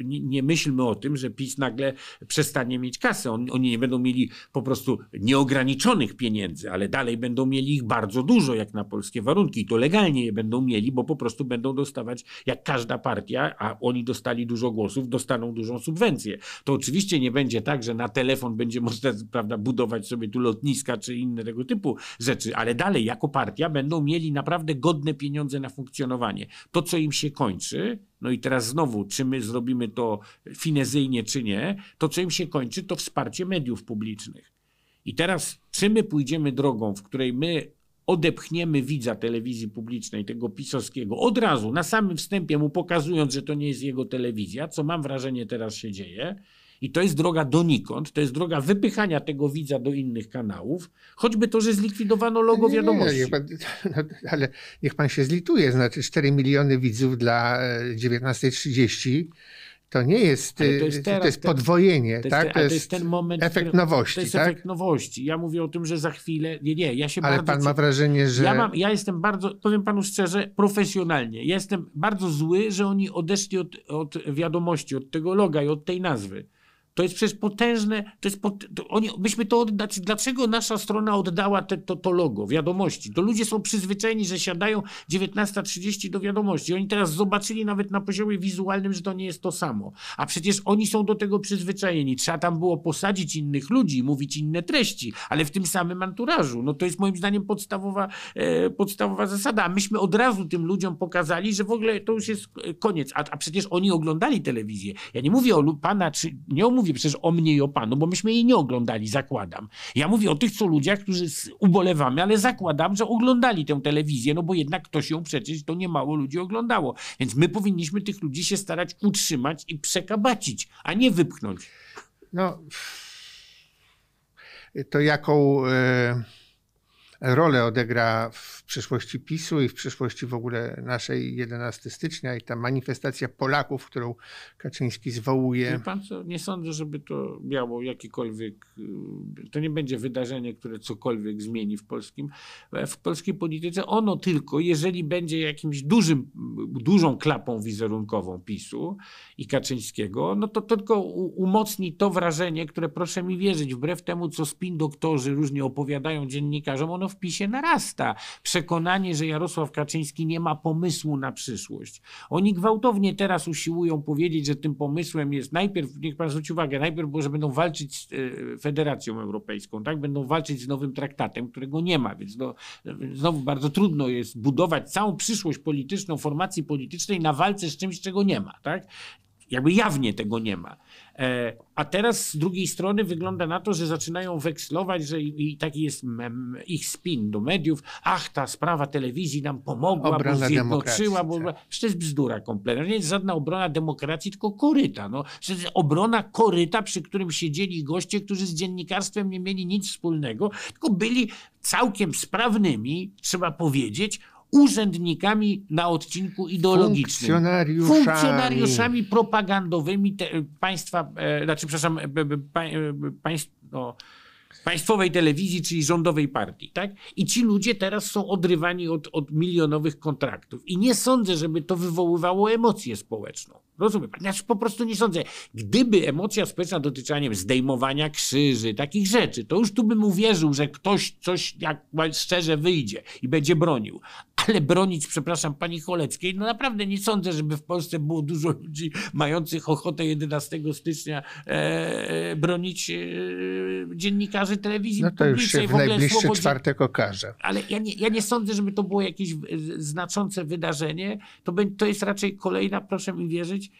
nie, nie myślmy o tym, że PiS nagle przestanie mieć kasę. On, oni nie będą mieli po prostu nieograniczonych pieniędzy, ale dalej będą mieli ich bardzo dużo, jak na polskie warunki. I to legalnie je będą mieli, bo po prostu będą dostawać, jak każda partia, a oni dostali dużo głosów, dostaną dużą subwencję. To oczywiście nie będzie tak, tak, że na telefon będzie można prawda, budować sobie tu lotniska czy inne tego typu rzeczy, ale dalej jako partia będą mieli naprawdę godne pieniądze na funkcjonowanie. To, co im się kończy, no i teraz znowu, czy my zrobimy to finezyjnie, czy nie, to, co im się kończy, to wsparcie mediów publicznych. I teraz, czy my pójdziemy drogą, w której my odepchniemy widza telewizji publicznej, tego pisowskiego, od razu, na samym wstępie mu pokazując, że to nie jest jego telewizja, co mam wrażenie teraz się dzieje, i to jest droga donikąd, to jest droga wypychania tego widza do innych kanałów, choćby to, że zlikwidowano logo nie, wiadomości. Nie, niech pan, no, ale niech pan się zlituje, znaczy 4 miliony widzów dla 19.30. E, to nie jest, to e, jest, teraz, to jest, podwojenie, to jest, tak? To jest, to jest ten moment, efekt nowości, To jest tak? efekt nowości. Ja mówię o tym, że za chwilę, nie, nie, ja się Ale bardzo... pan ma wrażenie, że... Ja, mam, ja jestem bardzo, powiem panu szczerze, profesjonalnie, ja jestem bardzo zły, że oni odeszli od, od wiadomości, od tego loga i od tej nazwy. To jest przecież potężne, to jest pot... to oni, myśmy to oddać, znaczy, dlaczego nasza strona oddała te, to, to logo, wiadomości? To ludzie są przyzwyczajeni, że siadają 19.30 do wiadomości. Oni teraz zobaczyli nawet na poziomie wizualnym, że to nie jest to samo. A przecież oni są do tego przyzwyczajeni. Trzeba tam było posadzić innych ludzi, mówić inne treści, ale w tym samym anturażu. No to jest moim zdaniem podstawowa, e, podstawowa zasada. A myśmy od razu tym ludziom pokazali, że w ogóle to już jest e, koniec. A, a przecież oni oglądali telewizję. Ja nie mówię o pana, czy nie omówię mówię przecież o mnie i o panu, bo myśmy jej nie oglądali, zakładam. Ja mówię o tych, co ludziach, którzy ubolewamy, ale zakładam, że oglądali tę telewizję, no bo jednak ktoś ją przecież, to niemało ludzi oglądało. Więc my powinniśmy tych ludzi się starać utrzymać i przekabacić, a nie wypchnąć. No, to jaką... Yy rolę odegra w przyszłości PiSu i w przyszłości w ogóle naszej 11 stycznia i ta manifestacja Polaków, którą Kaczyński zwołuje. Wie pan co, nie sądzę, żeby to miało jakikolwiek, y, to nie będzie wydarzenie, które cokolwiek zmieni w polskim, w polskiej polityce. Ono tylko, jeżeli będzie jakimś dużym, dużą klapą wizerunkową PiSu i Kaczyńskiego, no to, to tylko umocni to wrażenie, które proszę mi wierzyć, wbrew temu, co spin doktorzy różnie opowiadają dziennikarzom, ono w PiSie narasta. Przekonanie, że Jarosław Kaczyński nie ma pomysłu na przyszłość. Oni gwałtownie teraz usiłują powiedzieć, że tym pomysłem jest najpierw, niech pan zwróci uwagę, najpierw było, że będą walczyć z e, Federacją Europejską, tak? Będą walczyć z nowym traktatem, którego nie ma, więc no, znowu bardzo trudno jest budować całą przyszłość polityczną formacji politycznej na walce z czymś, czego nie ma, tak? Jakby jawnie tego nie ma. E, a teraz z drugiej strony wygląda na to, że zaczynają wekslować, że i taki jest ich spin do mediów. Ach, ta sprawa telewizji nam pomogła, Obraza bo zjednoczyła. Bo... Tak. to jest bzdura kompletna. Nie jest żadna obrona demokracji, tylko koryta. No. obrona koryta, przy którym siedzieli goście, którzy z dziennikarstwem nie mieli nic wspólnego, tylko byli całkiem sprawnymi, trzeba powiedzieć, urzędnikami na odcinku ideologicznym. Funkcjonariuszami, Funkcjonariuszami propagandowymi te, państwa, e, znaczy, przepraszam, e, e, e, e no, państwowej telewizji, czyli rządowej partii. Tak? I ci ludzie teraz są odrywani od, od milionowych kontraktów. I nie sądzę, żeby to wywoływało emocję społeczną. Rozumiem. Znaczy po prostu nie sądzę. Gdyby emocja społeczna dotycząca zdejmowania krzyży, takich rzeczy, to już tu bym uwierzył, że ktoś coś jak szczerze wyjdzie i będzie bronił. Ale bronić, przepraszam, pani Choleckiej, no naprawdę nie sądzę, żeby w Polsce było dużo ludzi mających ochotę 11 stycznia e, e, bronić e, dziennika dziennikarzy telewizji no to już się w, w najbliższy słowo... czwartek okaże. Ale ja nie, ja nie sądzę, żeby to było jakieś e, znaczące wydarzenie. To, be, to jest raczej kolejna, proszę mi wierzyć,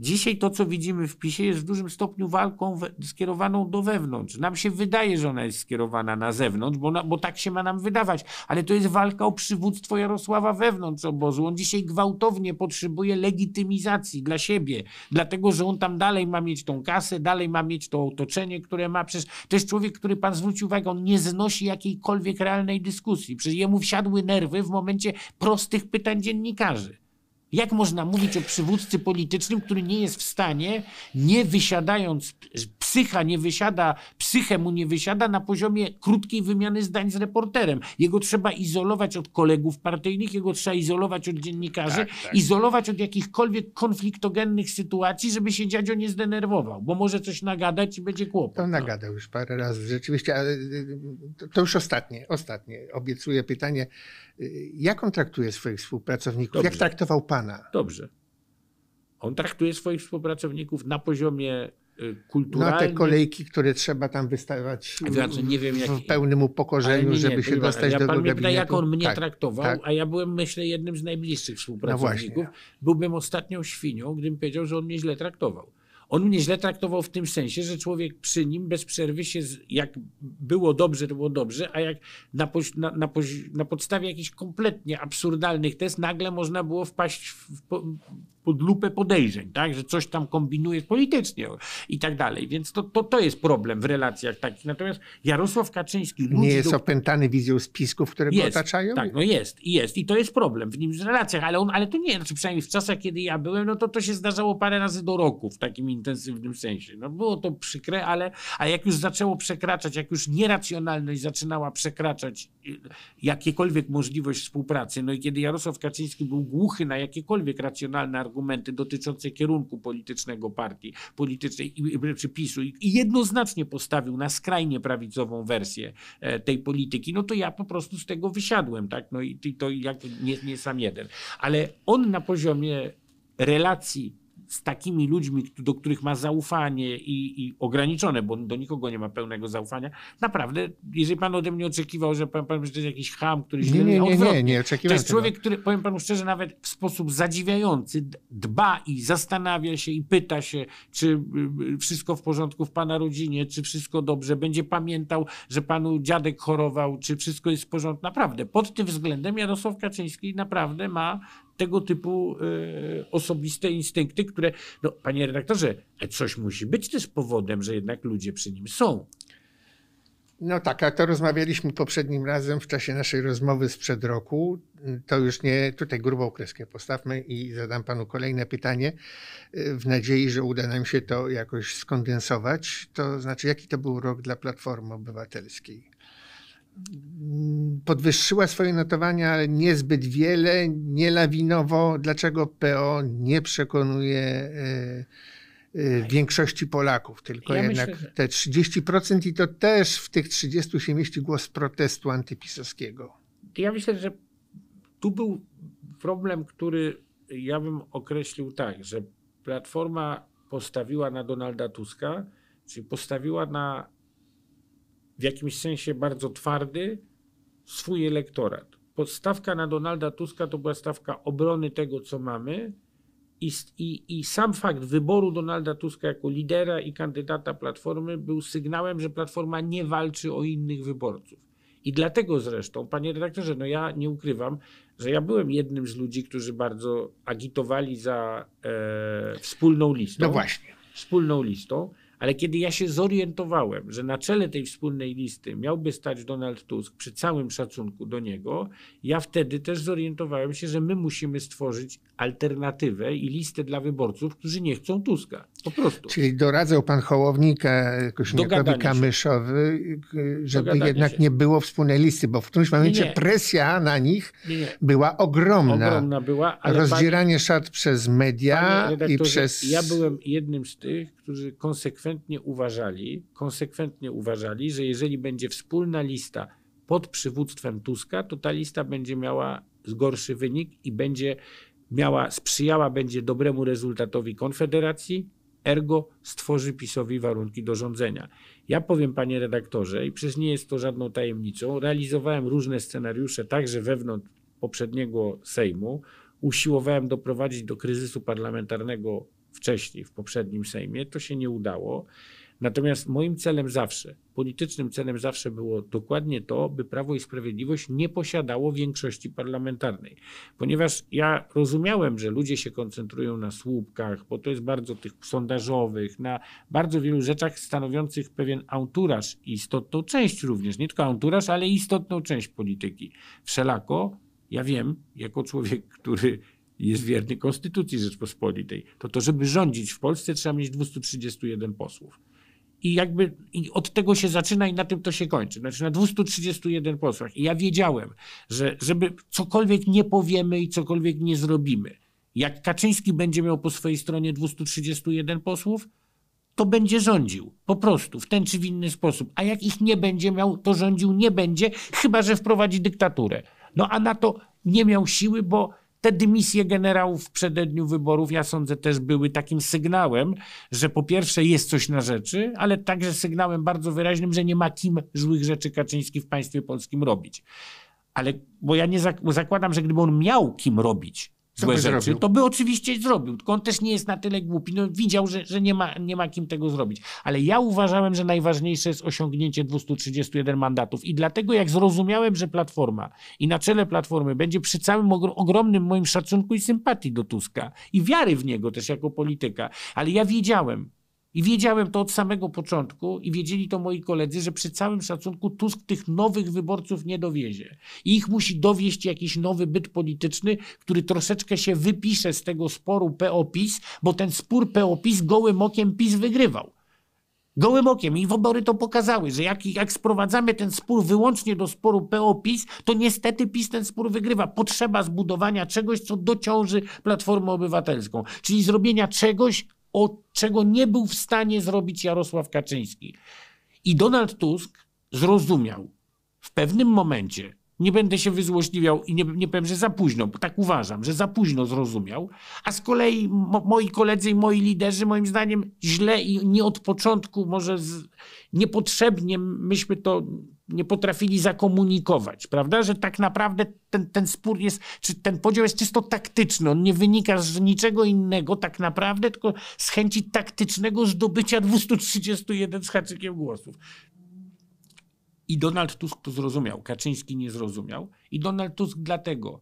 Dzisiaj to, co widzimy w PiSie, jest w dużym stopniu walką we, skierowaną do wewnątrz. Nam się wydaje, że ona jest skierowana na zewnątrz, bo, na, bo tak się ma nam wydawać, ale to jest walka o przywództwo Jarosława wewnątrz obozu. On dzisiaj gwałtownie potrzebuje legitymizacji dla siebie, dlatego że on tam dalej ma mieć tą kasę, dalej ma mieć to otoczenie, które ma. Przecież to jest człowiek, który pan zwrócił uwagę, on nie znosi jakiejkolwiek realnej dyskusji. Przecież jemu wsiadły nerwy w momencie prostych pytań dziennikarzy. Jak można mówić o przywódcy politycznym, który nie jest w stanie, nie wysiadając, psycha nie wysiada, psychę mu nie wysiada na poziomie krótkiej wymiany zdań z reporterem. Jego trzeba izolować od kolegów partyjnych, jego trzeba izolować od dziennikarzy, tak, tak. izolować od jakichkolwiek konfliktogennych sytuacji, żeby się dziadzio nie zdenerwował, bo może coś nagadać i będzie kłopot. To no. nagadał już parę razy, rzeczywiście, ale y, y, to, to już ostatnie, ostatnie. Obiecuję pytanie jak on traktuje swoich współpracowników? Dobrze. Jak traktował pana? Dobrze. On traktuje swoich współpracowników na poziomie y, kulturalnym. Na no, te kolejki, które trzeba tam wystawiać znaczy, nie wiem, jak... w pełnym upokorzeniu, nie, żeby się dostać ja do pan mnie pyta, jak on mnie tak, traktował, tak. a ja byłem, myślę, jednym z najbliższych no współpracowników. No Byłbym ostatnią świnią, gdybym powiedział, że on mnie źle traktował on mnie źle traktował w tym sensie, że człowiek przy nim bez przerwy się, jak było dobrze, to było dobrze, a jak na, poś, na, na, poś, na podstawie jakichś kompletnie absurdalnych test nagle można było wpaść w, w, pod lupę podejrzeń, tak? że coś tam kombinuje politycznie i tak dalej. Więc to, to, to jest problem w relacjach takich. Natomiast Jarosław Kaczyński... nie jest do... opętany wizją spisków, które jest, go otaczają? Tak, no jest i jest. I to jest problem w nim w relacjach, ale, on, ale to nie, znaczy przynajmniej w czasach, kiedy ja byłem, no to to się zdarzało parę razy do roku w takim intensywnym sensie. No było to przykre, ale, ale jak już zaczęło przekraczać, jak już nieracjonalność zaczynała przekraczać y, jakiekolwiek możliwość współpracy, no i kiedy Jarosław Kaczyński był głuchy na jakiekolwiek racjonalne argumenty, argumenty dotyczące kierunku politycznego partii, politycznej przypisu i jednoznacznie postawił na skrajnie prawicową wersję e, tej polityki, no to ja po prostu z tego wysiadłem, tak? No i, i to jak nie, nie sam jeden. Ale on na poziomie relacji z takimi ludźmi, do których ma zaufanie i, i, ograniczone, bo do nikogo nie ma pełnego zaufania, naprawdę, jeżeli pan ode mnie oczekiwał, że powiem panu, że to jest jakiś ham, który źle... Nie, nie, nie, nie, nie oczekiwałem To jest człowiek, który, powiem panu szczerze, nawet w sposób zadziwiający dba i zastanawia się i pyta się, czy y, y, wszystko w porządku w pana rodzinie, czy wszystko dobrze, będzie pamiętał, że panu dziadek chorował, czy wszystko jest w porządku. Naprawdę, pod tym względem Jarosław Kaczyński naprawdę ma tego typu y, osobiste instynkty, które, no, panie redaktorze, e, coś musi być też powodem, że jednak ludzie przy nim są. No tak, a to rozmawialiśmy poprzednim razem w czasie naszej rozmowy sprzed roku. To już nie, tutaj grubą kreskę postawmy i zadam panu kolejne pytanie e, w nadziei, że uda nam się to jakoś skondensować. To znaczy, jaki to był rok dla Platformy Obywatelskiej? Mm, podwyższyła swoje notowania, ale niezbyt wiele, nie lawinowo. Dlaczego PO nie przekonuje e, e, tak. większości Polaków, tylko ja jednak myślę, te 30% i to też w tych 30 się mieści głos protestu antypisowskiego. Ja myślę, że tu był problem, który ja bym określił tak, że Platforma postawiła na Donalda Tuska, czyli postawiła na w jakimś sensie bardzo twardy swój elektorat. Podstawka na Donalda Tuska to była stawka obrony tego, co mamy, i, i, i, sam fakt wyboru Donalda Tuska jako lidera i kandydata Platformy był sygnałem, że Platforma nie walczy o innych wyborców. I dlatego zresztą, panie redaktorze, no ja nie ukrywam, że ja byłem jednym z ludzi, którzy bardzo agitowali za e, wspólną listą. No właśnie. Wspólną listą. Ale kiedy ja się zorientowałem, że na czele tej wspólnej listy miałby stać Donald Tusk, przy całym szacunku do niego, ja wtedy też zorientowałem się, że my musimy stworzyć alternatywę i listę dla wyborców, którzy nie chcą Tuska. Po prostu. Czyli doradzał pan Hołownika, jakoś e, nie Kamyszowy, e, żeby Dogadanie jednak się. nie było wspólnej listy, bo w którymś momencie nie, presja na nich nie, była ogromna. Ogromna była, ale Rozdzieranie szat przez media i przez... Ja byłem jednym z tych, którzy konsekwentnie uważali, konsekwentnie uważali, że jeżeli będzie wspólna lista pod przywództwem Tuska, to ta lista będzie miała gorszy wynik i będzie miała, sprzyjała będzie dobremu rezultatowi Konfederacji, ergo stworzy PiSowi warunki do rządzenia. Ja powiem, panie redaktorze, i przecież nie jest to żadną tajemnicą, realizowałem różne scenariusze także wewnątrz poprzedniego Sejmu. Usiłowałem doprowadzić do kryzysu parlamentarnego wcześniej, w poprzednim Sejmie. To się nie udało. Natomiast moim celem zawsze, politycznym celem zawsze było dokładnie to, by Prawo i Sprawiedliwość nie posiadało większości parlamentarnej. Ponieważ ja rozumiałem, że ludzie się koncentrują na słupkach, bo to jest bardzo tych sondażowych, na bardzo wielu rzeczach stanowiących pewien anturaż i istotną część również, nie tylko anturaż, ale istotną część polityki. Wszelako ja wiem, jako człowiek, który jest wierny Konstytucji Rzeczpospolitej, to to, żeby rządzić w Polsce trzeba mieć 231 posłów i jakby i od tego się zaczyna i na tym to się kończy. Znaczy na 231 posłach. I ja wiedziałem, że żeby cokolwiek nie powiemy i cokolwiek nie zrobimy, jak Kaczyński będzie miał po swojej stronie 231 posłów, to będzie rządził. Po prostu, w ten czy w inny sposób. A jak ich nie będzie miał, to rządził nie będzie, chyba że wprowadzi dyktaturę. No a na to nie miał siły, bo te dymisje generałów w przededniu wyborów, ja sądzę, też były takim sygnałem, że po pierwsze jest coś na rzeczy, ale także sygnałem bardzo wyraźnym, że nie ma kim złych rzeczy Kaczyński w państwie polskim robić. Ale bo ja nie zakładam, że gdyby on miał kim robić, złe rzeczy, zrobił. to by oczywiście zrobił. Tylko on też nie jest na tyle głupi. No, widział, że, że nie, ma, nie ma kim tego zrobić. Ale ja uważałem, że najważniejsze jest osiągnięcie 231 mandatów. I dlatego jak zrozumiałem, że Platforma i na czele Platformy będzie przy całym ogromnym moim szacunku i sympatii do Tuska i wiary w niego też jako polityka, ale ja wiedziałem, i wiedziałem to od samego początku i wiedzieli to moi koledzy, że przy całym szacunku Tusk tych nowych wyborców nie dowiezie. I ich musi dowieść jakiś nowy byt polityczny, który troszeczkę się wypisze z tego sporu PO-PiS, bo ten spór PO-PiS gołym okiem PiS wygrywał. Gołym okiem. I wybory to pokazały, że jak, jak sprowadzamy ten spór wyłącznie do sporu PO-PiS, to niestety PiS ten spór wygrywa. Potrzeba zbudowania czegoś, co dociąży Platformę Obywatelską. Czyli zrobienia czegoś, o czego nie był w stanie zrobić Jarosław Kaczyński. I Donald Tusk zrozumiał w pewnym momencie, nie będę się wyzłośliwiał i nie, nie powiem, że za późno, bo tak uważam, że za późno zrozumiał, a z kolei mo, moi koledzy i moi liderzy, moim zdaniem, źle i nie od początku, może z, niepotrzebnie myśmy to nie potrafili zakomunikować, prawda? Że tak naprawdę ten, ten spór jest, czy ten podział jest czysto taktyczny. On nie wynika z niczego innego tak naprawdę, tylko z chęci taktycznego zdobycia 231 z haczykiem głosów. I Donald Tusk to zrozumiał, Kaczyński nie zrozumiał. I Donald Tusk dlatego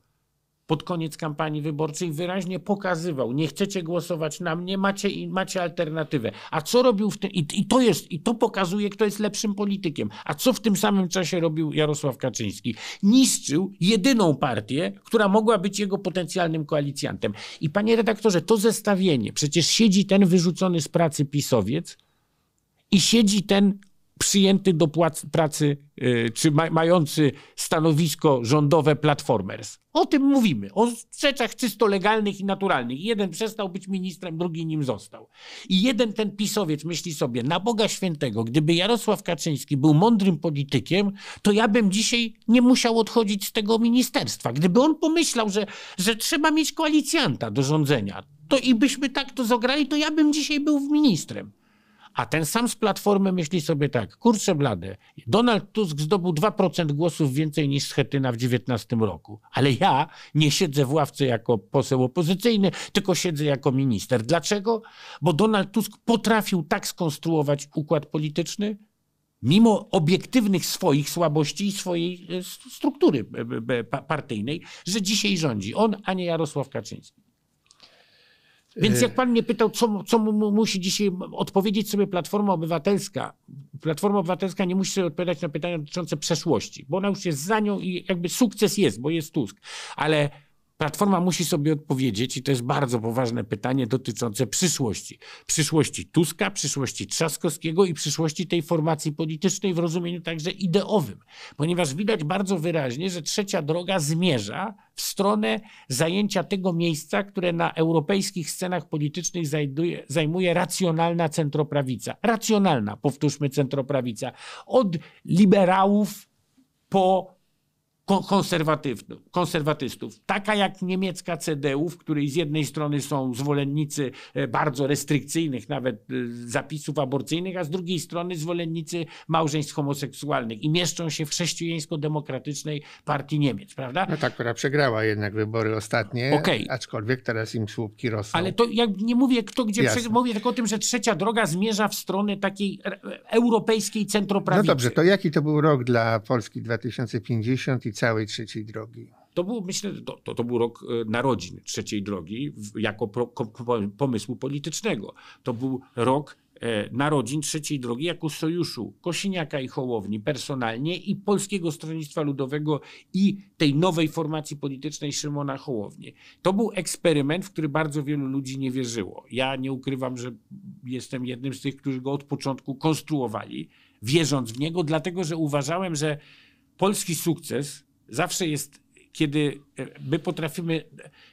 pod koniec kampanii wyborczej wyraźnie pokazywał, nie chcecie głosować na mnie, macie, macie alternatywę. A co robił w tym, i, i to jest, i to pokazuje, kto jest lepszym politykiem. A co w tym samym czasie robił Jarosław Kaczyński? Niszczył jedyną partię, która mogła być jego potencjalnym koalicjantem. I panie redaktorze, to zestawienie, przecież siedzi ten wyrzucony z pracy pisowiec i siedzi ten przyjęty do pracy y, czy mający stanowisko rządowe platformers. O tym mówimy, o rzeczach czysto legalnych i naturalnych. Jeden przestał być ministrem, drugi nim został. I jeden ten pisowiec myśli sobie, na Boga Świętego, gdyby Jarosław Kaczyński był mądrym politykiem, to ja bym dzisiaj nie musiał odchodzić z tego ministerstwa. Gdyby on pomyślał, że, że trzeba mieć koalicjanta do rządzenia, to i byśmy tak to zograli, to ja bym dzisiaj był ministrem. A ten sam z Platformy myśli sobie tak, kurczę blade, Donald Tusk zdobył 2% głosów więcej niż Schetyna w 2019 roku, ale ja nie siedzę w ławce jako poseł opozycyjny, tylko siedzę jako minister. Dlaczego? Bo Donald Tusk potrafił tak skonstruować układ polityczny, mimo obiektywnych swoich słabości i swojej e, struktury e, e, partyjnej, że dzisiaj rządzi on, a nie Jarosław Kaczyński. Więc y- jak pan mnie pytał, co, co mu, musi dzisiaj odpowiedzieć sobie Platforma Obywatelska, Platforma Obywatelska nie musi sobie odpowiadać na pytania dotyczące przeszłości, bo ona już jest za nią i jakby sukces jest, bo jest Tusk, ale Platforma musi sobie odpowiedzieć, i to jest bardzo poważne pytanie dotyczące przyszłości. Przyszłości Tuska, przyszłości Trzaskowskiego i przyszłości tej formacji politycznej w rozumieniu także ideowym. Ponieważ widać bardzo wyraźnie, że trzecia droga zmierza w stronę zajęcia tego miejsca, które na europejskich scenach politycznych zajduje, zajmuje racjonalna centroprawica. Racjonalna, powtórzmy, centroprawica. Od liberałów po konserwatystów, taka jak niemiecka CDU, w której z jednej strony są zwolennicy e, bardzo restrykcyjnych nawet e, zapisów aborcyjnych, a z drugiej strony zwolennicy małżeństw homoseksualnych i mieszczą się w chrześcijańsko-demokratycznej partii Niemiec, prawda? No tak, która przegrała jednak wybory ostatnie, okay. aczkolwiek teraz im słupki rosną. Ale to jak nie mówię kto gdzie, Jasne. mówię tylko o tym, że trzecia droga zmierza w stronę takiej europejskiej centroprawicy. No dobrze, to jaki to był rok dla Polski 2050 i całej trzeciej drogi. To był, myślę, to, to, to był rok e, narodzin trzeciej drogi jako pro, pomysłu politycznego. To był rok e, narodzin trzeciej drogi jako sojuszu Kosiniaka i Hołowni personalnie i Polskiego Stronnictwa Ludowego i tej nowej formacji politycznej Szymona Hołowni. To był eksperyment, w który bardzo wielu ludzi nie wierzyło. Ja nie ukrywam, że jestem jednym z tych, którzy go od początku konstruowali, wierząc w niego, dlatego że uważałem, że polski sukces zawsze jest, kiedy e, my potrafimy,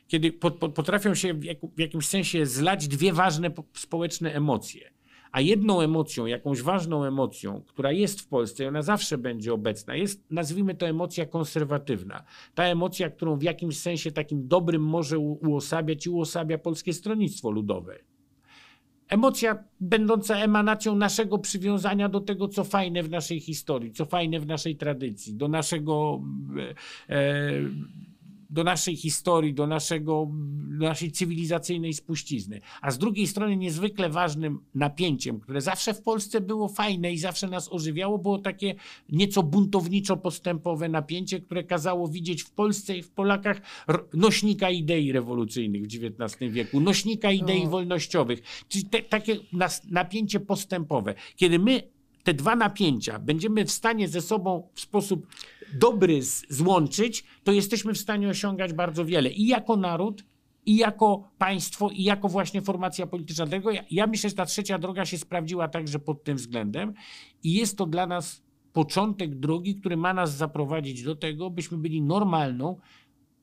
kiedy potrafią się w, w jakimś sensie zlać dwie ważne społeczne emocje. A jedną emocją, jakąś ważną emocją, która jest w Polsce i ona zawsze będzie obecna, jest, nazwijmy to emocja konserwatywna. Ta emocja, którą w jakimś sensie takim dobrym może uosabiać i uosabia polskie stronnictwo ludowe. Emocja będąca emanacją naszego przywiązania do tego, co fajne w naszej historii, co fajne w naszej tradycji, do naszego. E, e do naszej historii, do, naszego, do naszej cywilizacyjnej spuścizny. A z drugiej strony niezwykle ważnym napięciem, które zawsze w Polsce było fajne i zawsze nas ożywiało, było takie nieco buntowniczo-postępowe napięcie, które kazało widzieć w Polsce i w Polakach nośnika idei rewolucyjnych w XIX wieku, nośnika idei no. wolnościowych, czyli te, takie nas, napięcie postępowe. Kiedy my te dwa napięcia będziemy w stanie ze sobą w sposób dobry złączyć, to jesteśmy w stanie osiągać bardzo wiele. I jako naród, i jako państwo, i jako właśnie formacja polityczna. Dlatego ja, ja myślę, że ta trzecia droga się sprawdziła także pod tym względem. I jest to dla nas początek drogi, który ma nas zaprowadzić do tego, byśmy byli normalną,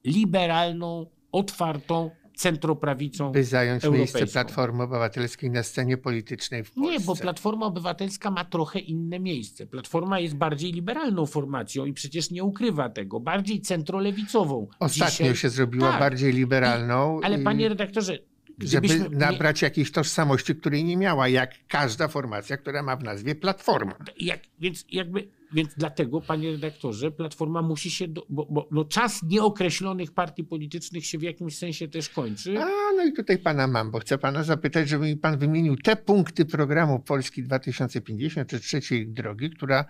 liberalną, otwartą, centroprawicą By zająć europejską. miejsce Platformy Obywatelskiej na scenie politycznej w Polsce. Nie, bo Platforma Obywatelska ma trochę inne miejsce. Platforma jest bardziej liberalną formacją i przecież nie ukrywa tego. Bardziej centrolewicową. Ostatnio Dzisiaj... się zrobiła tak. bardziej liberalną. I, ale panie redaktorze, żeby nabrać nie, jakiejś tożsamości, której nie miała, jak każda formacja, która ma w nazwie Platforma. Jak, więc jakby więc dlatego, panie redaktorze, Platforma musi się, do, bo, bo no czas nieokreślonych partii politycznych się w jakimś sensie też kończy. A, no i tutaj pana mam, bo chcę pana zapytać, żeby mi pan wymienił te punkty programu Polski 2050 czy trzeciej drogi, która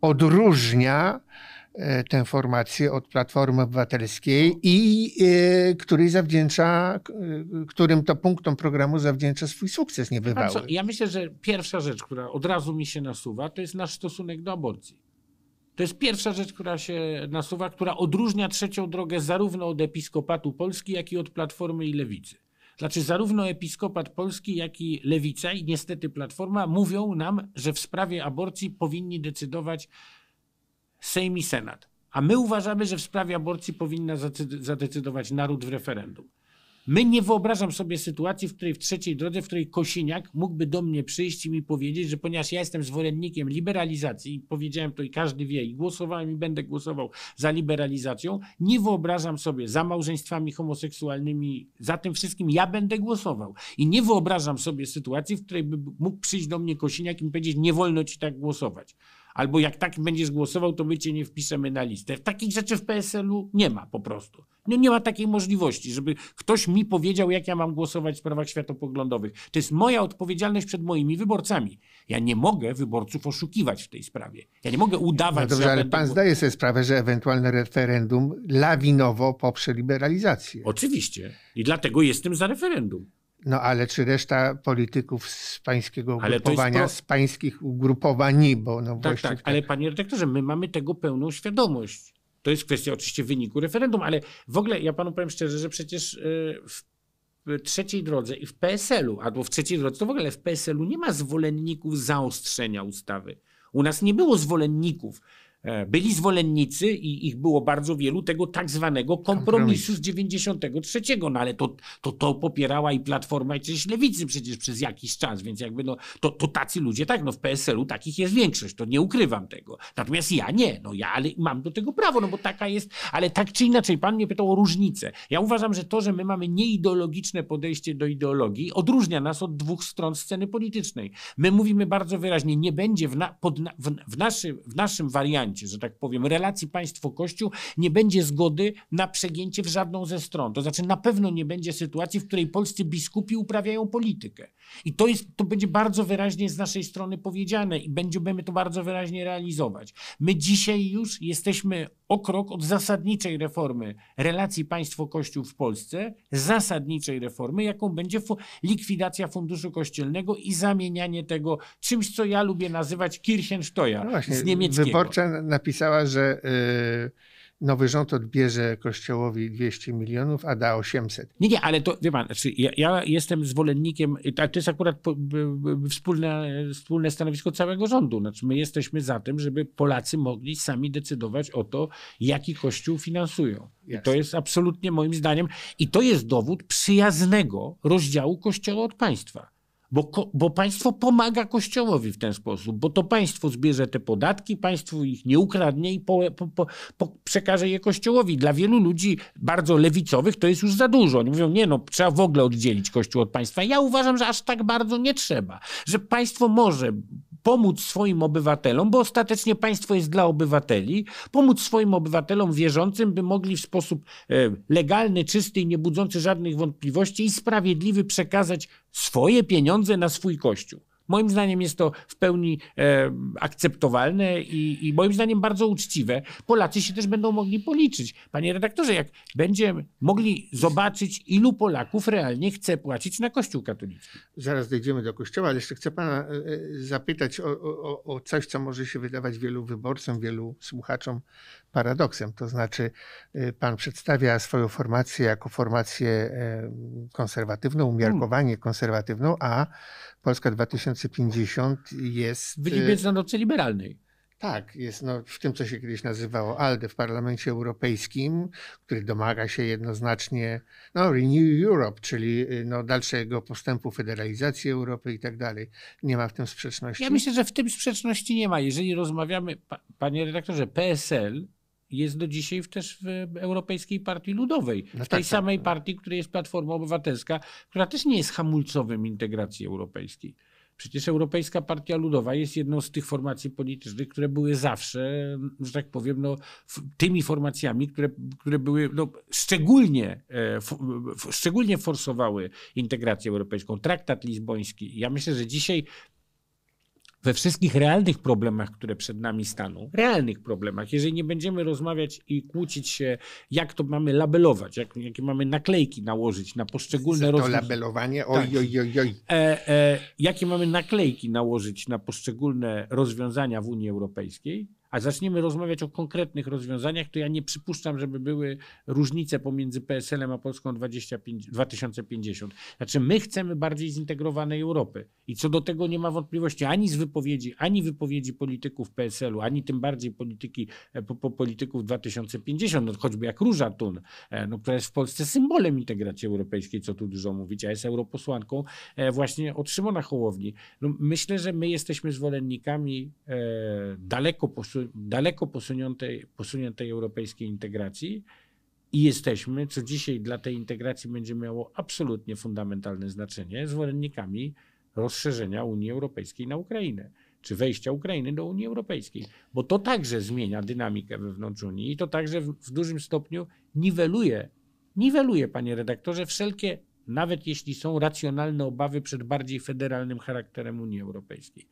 odróżnia E, tę formację od Platformy Obywatelskiej i e, której zawdzięcza, e, którym to punktom programu zawdzięcza swój sukces niebywały. Co, ja myślę, że pierwsza rzecz, która od razu mi się nasuwa, to jest nasz stosunek do aborcji. To jest pierwsza rzecz, która się nasuwa, która odróżnia trzecią drogę zarówno od Episkopatu Polski, jak i od Platformy i Lewicy. Znaczy, zarówno Episkopat Polski, jak i Lewica i niestety Platforma mówią nam, że w sprawie aborcji powinni decydować Sejm i Senat. A my uważamy, że w sprawie aborcji powinna zadecydować naród w referendum. My nie wyobrażam sobie sytuacji, w której w trzeciej drodze, w której Kosiniak mógłby do mnie przyjść i mi powiedzieć, że ponieważ ja jestem zwolennikiem liberalizacji i powiedziałem to i każdy wie i głosowałem i będę głosował za liberalizacją, nie wyobrażam sobie za małżeństwami homoseksualnymi, za tym wszystkim ja będę głosował. I nie wyobrażam sobie sytuacji, w której by mógł przyjść do mnie Kosiniak i mi powiedzieć, nie wolno ci tak głosować albo jak tak będziesz głosował, to my cię nie wpiszemy na listę. Takich rzeczy w PSL-u nie ma po prostu. No, nie ma takiej możliwości, żeby ktoś mi powiedział, jak ja mam głosować w sprawach światopoglądowych. To jest moja odpowiedzialność przed moimi wyborcami. Ja nie mogę wyborców oszukiwać w tej sprawie. Ja nie mogę udawać, no dobrze, że. Ale pan zdaje sobie sprawę, że ewentualne referendum lawinowo poprze liberalizację. Oczywiście. I dlatego jestem za referendum. No ale czy reszta polityków z pańskiego ugrupowania, pro... z pańskich ugrupowań, bo no tak, właśnie... Tak, tak, ale panie redaktorze, my mamy tego pełną świadomość. To jest kwestia oczywiście wyniku referendum, ale w ogóle ja panu powiem szczerze, że przecież y, w trzeciej drodze i w PSL-u, albo w trzeciej drodze, to w ogóle w PSL-u nie ma zwolenników zaostrzenia ustawy. U nas nie było zwolenników E, byli zwolennicy i ich było bardzo wielu tego tak zwanego kompromisu z 93. No ale to, to, to popierała i Platforma i część Lewicy przecież przez jakiś czas, więc jakby no, to, to tacy ludzie tak, no w PSL-u takich jest większość, to nie ukrywam tego. Natomiast ja nie, no ja ale mam do tego prawo, no bo taka jest, ale tak czy inaczej pan mnie pytał o różnicę. Ja uważam, że to, że my mamy nieideologiczne podejście do ideologii odróżnia nas od dwóch stron sceny politycznej. My mówimy bardzo wyraźnie, nie będzie w, na, pod, w, w, naszym, w naszym wariancie momencie, że tak powiem, relacji państwo-kościół nie będzie zgody na przegięcie w żadną ze stron. To znaczy na pewno nie będzie sytuacji, w której polscy biskupi uprawiają politykę. I to, jest, to będzie bardzo wyraźnie z naszej strony powiedziane i będziemy to bardzo wyraźnie realizować. My dzisiaj już jesteśmy o krok od zasadniczej reformy relacji państwo-kościół w Polsce, zasadniczej reformy, jaką będzie fu likwidacja funduszu kościelnego i zamienianie tego czymś, co ja lubię nazywać Kirchensteuer no właśnie, z niemieckiego. Wyborcza napisała, że... Yy nowy rząd odbierze kościołowi 200 milionów, a da 800. Nie, nie, ale to, wie pan, znaczy ja, ja, jestem zwolennikiem, to jest akurat po, wspólne, wspólne stanowisko całego rządu. Znaczy my jesteśmy za tym, żeby Polacy mogli sami decydować o to, jaki kościół finansują. I to jest absolutnie moim zdaniem, i to jest dowód przyjaznego rozdziału kościoła od państwa bo, bo państwo pomaga Kościołowi w ten sposób, bo to państwo zbierze te podatki, państwo ich nie ukradnie i po, po, po, przekaże je Kościołowi. Dla wielu ludzi bardzo lewicowych to jest już za dużo. Oni mówią, nie no, trzeba w ogóle oddzielić Kościół od państwa. Ja uważam, że aż tak bardzo nie trzeba, że państwo może pomóc swoim obywatelom, bo ostatecznie państwo jest dla obywateli, pomóc swoim obywatelom wierzącym, by mogli w sposób e, legalny, czysty i nie budzący żadnych wątpliwości i sprawiedliwy przekazać swoje pieniądze na swój kościół. Moim zdaniem jest to w pełni e, akceptowalne i, i, moim zdaniem bardzo uczciwe. Polacy się też będą mogli policzyć. Panie redaktorze, jak będziemy mogli zobaczyć, ilu Polaków realnie chce płacić na Kościół katolicki. Zaraz dojdziemy do Kościoła, ale jeszcze chcę pana e, e, zapytać o, o, o coś, co może się wydawać wielu wyborcom, wielu słuchaczom paradoksem. To znaczy, e, pan przedstawia swoją formację jako formację konserwatywną, umiarkowanie hmm. konserwatywną, a Polska 2050 jest... E, Wylipiec na nocy liberalnej. Tak, jest no, w tym, co się kiedyś nazywało ALDE w Parlamencie Europejskim, który domaga się jednoznacznie no, Renew Europe, czyli e, no, dalszego postępu federalizacji Europy i tak dalej. Nie ma w tym sprzeczności. Ja myślę, że w tym sprzeczności nie ma. Jeżeli rozmawiamy, panie redaktorze, PSL jest do dzisiaj też w Europejskiej Partii Ludowej. No w tak, tej tak. samej tak. partii, która jest Platforma Obywatelska, która też nie jest hamulcowym integracji europejskiej. Przecież Europejska Partia Ludowa jest jedną z tych formacji politycznych, które były zawsze, że tak powiem, no, tymi formacjami, które, które były no, szczególnie, e, szczególnie forsowały integrację europejską. Traktat lizboński. Ja myślę, że dzisiaj we wszystkich realnych problemach, które przed nami staną, realnych problemach, jeżeli nie będziemy rozmawiać i kłócić się, jak to mamy labelować, jak, jakie mamy naklejki nałożyć na poszczególne rozwiązania. To labelowanie, tak. oj, oj, oj, oj. E, e, jakie mamy naklejki nałożyć na poszczególne rozwiązania w Unii Europejskiej, a zaczniemy rozmawiać o konkretnych rozwiązaniach, to ja nie przypuszczam, żeby były różnice pomiędzy PSL-em a Polską 25, 2050. Znaczy, my chcemy bardziej zintegrowanej Europy i co do tego nie ma wątpliwości ani z wypowiedzi, ani wypowiedzi polityków PSL-u, ani tym bardziej polityki, e, po, po polityków 2050, no, choćby jak Róża Tun, e, no, która jest w Polsce symbolem integracji europejskiej, co tu dużo mówić, a jest europosłanką e, właśnie od Szymona Hołowni. No, myślę, że my jesteśmy zwolennikami e, daleko posuniętych daleko posuniętej, posuniętej europejskiej integracji i jesteśmy, co dzisiaj dla tej integracji będzie miało absolutnie fundamentalne znaczenie, zwolennikami rozszerzenia Unii Europejskiej na Ukrainę, czy wejścia Ukrainy do Unii Europejskiej, bo to także zmienia dynamikę wewnątrz Unii i to także w, w dużym stopniu niweluje, niweluje, panie redaktorze, wszelkie nawet jeśli są racjonalne obawy przed bardziej federalnym charakterem Unii Europejskiej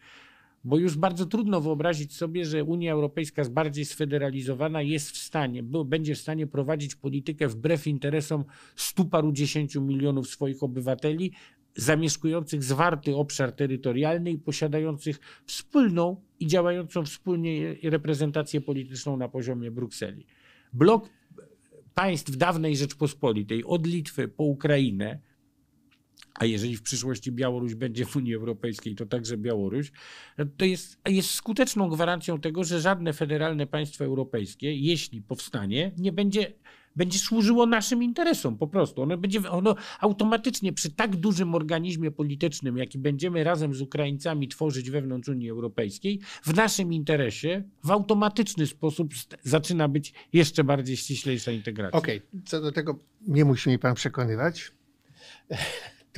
bo już bardzo trudno wyobrazić sobie, że Unia Europejska jest bardziej sfederalizowana, jest w stanie, będzie w stanie prowadzić politykę wbrew interesom stu paru dziesięciu milionów swoich obywateli, zamieszkujących zwarty obszar terytorialny i posiadających wspólną i działającą wspólnie reprezentację polityczną na poziomie Brukseli. Blok państw dawnej Rzeczpospolitej, od Litwy po Ukrainę, a jeżeli w przyszłości Białoruś będzie w Unii Europejskiej, to także Białoruś, to jest, jest skuteczną gwarancją tego, że żadne federalne państwo europejskie, jeśli powstanie, nie będzie będzie służyło naszym interesom po prostu. Ono będzie ono automatycznie przy tak dużym organizmie politycznym, jaki będziemy razem z Ukraińcami tworzyć wewnątrz Unii Europejskiej, w naszym interesie w automatyczny sposób zaczyna być jeszcze bardziej ściślejsza integracja. Okej, okay. co do tego nie musi mi pan przekonywać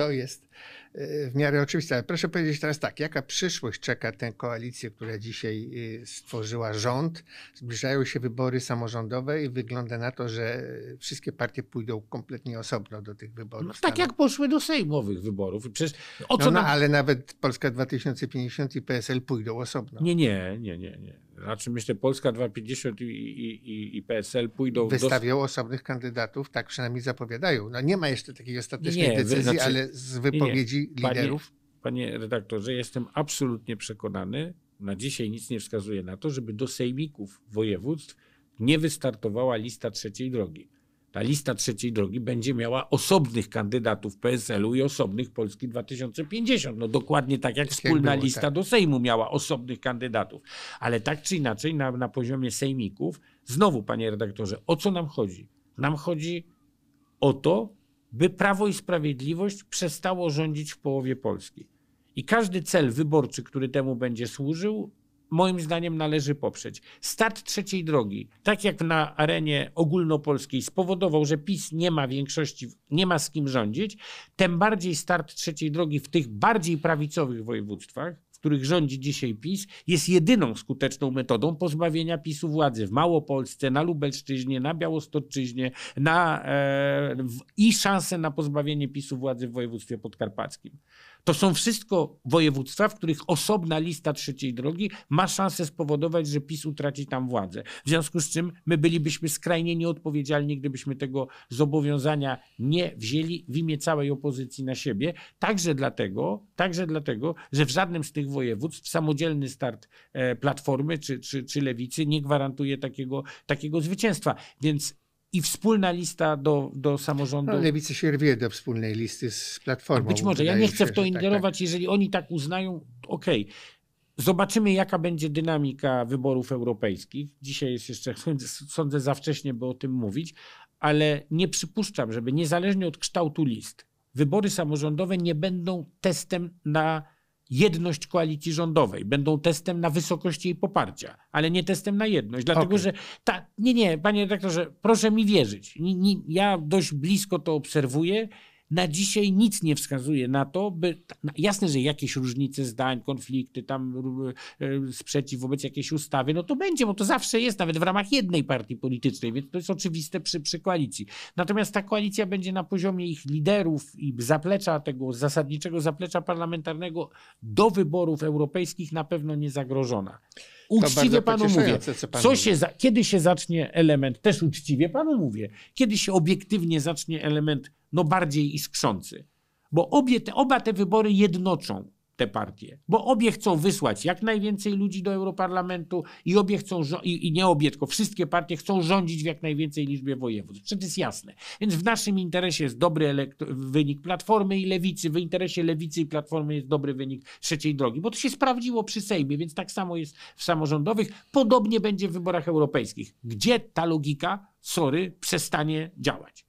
to jest y, w miarę oczywiste. Ale proszę powiedzieć teraz tak, jaka przyszłość czeka tę koalicję, która dzisiaj y, stworzyła rząd? Zbliżają się wybory samorządowe i wygląda na to, że wszystkie partie pójdą kompletnie osobno do tych wyborów. No, tak jak poszły do sejmowych wyborów. Przecież, o co no, no nam... ale nawet Polska 2050 i PSL pójdą osobno. Nie, nie, nie, nie. nie. Znaczy myślę, Polska 250 i, i, i PSL pójdą... Wystawią do... osobnych kandydatów, tak przynajmniej zapowiadają. No nie ma jeszcze takiej ostatecznej nie, decyzji, znaczy, ale z wypowiedzi nie, nie. liderów... Panie, panie redaktorze, jestem absolutnie przekonany, na dzisiaj nic nie wskazuje na to, żeby do sejmików województw nie wystartowała lista trzeciej drogi ta lista trzeciej drogi będzie miała osobnych kandydatów PSL-u i osobnych Polski 2050. No dokładnie tak jak, tak jak wspólna było, lista tak. do Sejmu miała osobnych kandydatów. Ale tak czy inaczej na, na poziomie sejmików, znowu panie redaktorze, o co nam chodzi? Nam chodzi o to, by Prawo i Sprawiedliwość przestało rządzić w połowie Polski. I każdy cel wyborczy, który temu będzie służył, moim zdaniem należy poprzeć. Start trzeciej drogi, tak jak na arenie ogólnopolskiej spowodował, że PiS nie ma większości, nie ma z kim rządzić, tym bardziej start trzeciej drogi w tych bardziej prawicowych województwach, w których rządzi dzisiaj PiS, jest jedyną skuteczną metodą pozbawienia PiSu władzy w Małopolsce, na Lubelszczyźnie, na Białostoczyźnie na, e, w, i szansę na pozbawienie PiSu władzy w województwie podkarpackim. To są wszystko województwa, w których osobna lista trzeciej drogi ma szansę spowodować, że PiS utraci tam władzę. W związku z czym my bylibyśmy skrajnie nieodpowiedzialni, gdybyśmy tego zobowiązania nie wzięli w imię całej opozycji na siebie. Także dlatego, także dlatego że w żadnym z tych województw samodzielny start e, Platformy czy, czy, czy Lewicy nie gwarantuje takiego, takiego zwycięstwa. Więc i wspólna lista do, do samorządu. No, Lewica się rwie do wspólnej listy z Platformą. Być może, ja nie chcę się, w to ingerować, tak, tak. jeżeli oni tak uznają, okej. Okay. Zobaczymy, jaka będzie dynamika wyborów europejskich. Dzisiaj jest jeszcze, sądzę, za wcześnie, by o tym mówić, ale nie przypuszczam, żeby niezależnie od kształtu list, wybory samorządowe nie będą testem na jedność koalicji rządowej. Będą testem na wysokość jej poparcia, ale nie testem na jedność. Dlatego, okay. że ta, nie, nie, panie redaktorze, proszę mi wierzyć. ja dość blisko to obserwuję na dzisiaj nic nie wskazuje na to, by. Jasne, że jakieś różnice zdań, konflikty, tam e, sprzeciw wobec jakiejś ustawy, no to będzie, bo to zawsze jest, nawet w ramach jednej partii politycznej, więc to jest oczywiste przy, przy koalicji. Natomiast ta koalicja będzie na poziomie ich liderów i zaplecza tego zasadniczego zaplecza parlamentarnego do wyborów europejskich na pewno nie zagrożona uczciwie panu mówię, pan co się za, kiedy się zacznie element, też uczciwie panu mówię, kiedy się obiektywnie zacznie element no bardziej iskrzący. Bo obie te, oba te wybory jednoczą te partie, bo obie chcą wysłać jak najwięcej ludzi do Europarlamentu i obie chcą, i, i nie obie, tylko wszystkie partie chcą rządzić w jak najwięcej liczbie województw. Przecież jest jasne. Więc w naszym interesie jest dobry wynik Platformy i Lewicy, w interesie Lewicy i Platformy jest dobry wynik Trzeciej Drogi, bo to się sprawdziło przy Sejmie, więc tak samo jest w samorządowych. Podobnie będzie w wyborach europejskich. Gdzie ta logika, sory, przestanie działać?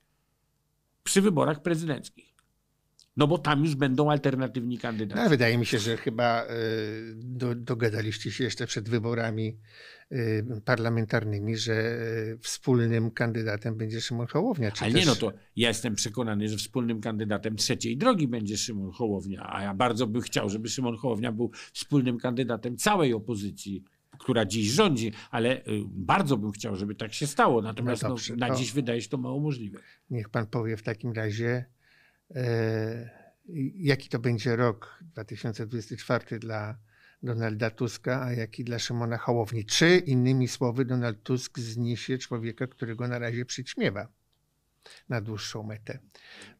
Przy wyborach prezydenckich. No bo tam już będą alternatywni kandydaci. No, wydaje mi się, że chyba e, do, dogadaliście się jeszcze przed wyborami e, parlamentarnymi, że e, wspólnym kandydatem będzie Szymon Hołownia. Czy Ale też... nie, no to ja jestem przekonany, że wspólnym kandydatem trzeciej drogi będzie Szymon Hołownia, a ja bardzo bym chciał, żeby Szymon Hołownia był wspólnym kandydatem całej opozycji która dziś rządzi, ale y, bardzo bym chciał, żeby tak się stało. No natomiast no dobrze, no, na to... dziś wydaje się to mało możliwe. Niech pan powie w takim razie, E, jaki to będzie rok 2024 dla Donalda Tuska, a jaki dla Szymona Hołowni. Czy innymi słowy Donald Tusk zniesie człowieka, którego na razie przyćmiewa na dłuższą metę,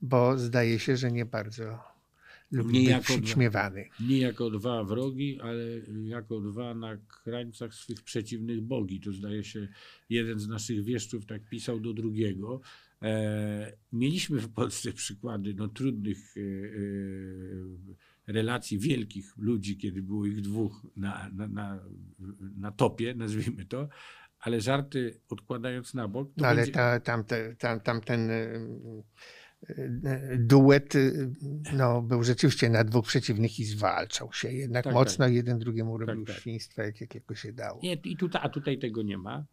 bo zdaje się, że nie bardzo lubi nie być przyćmiewany. Dwa, nie jako dwa wrogi, ale jako dwa na krańcach swych przeciwnych bogi. To zdaje się jeden z naszych wieszczów tak pisał do drugiego, E, mieliśmy w Polsce przykłady no, trudnych e, e, relacji wielkich ludzi, kiedy było ich dwóch na, na, na, na topie, nazwijmy to, ale żarty odkładając na bok. ale będzie... ta, tam, te, tam, tam ten duet no, był rzeczywiście na dwóch przeciwnych i zwalczał się. Jednak tak, mocno tak. jeden drugiemu tak, robił tak, świństwa, jak, jakiego się dało. Nie, i tutaj, a tutaj tego nie ma.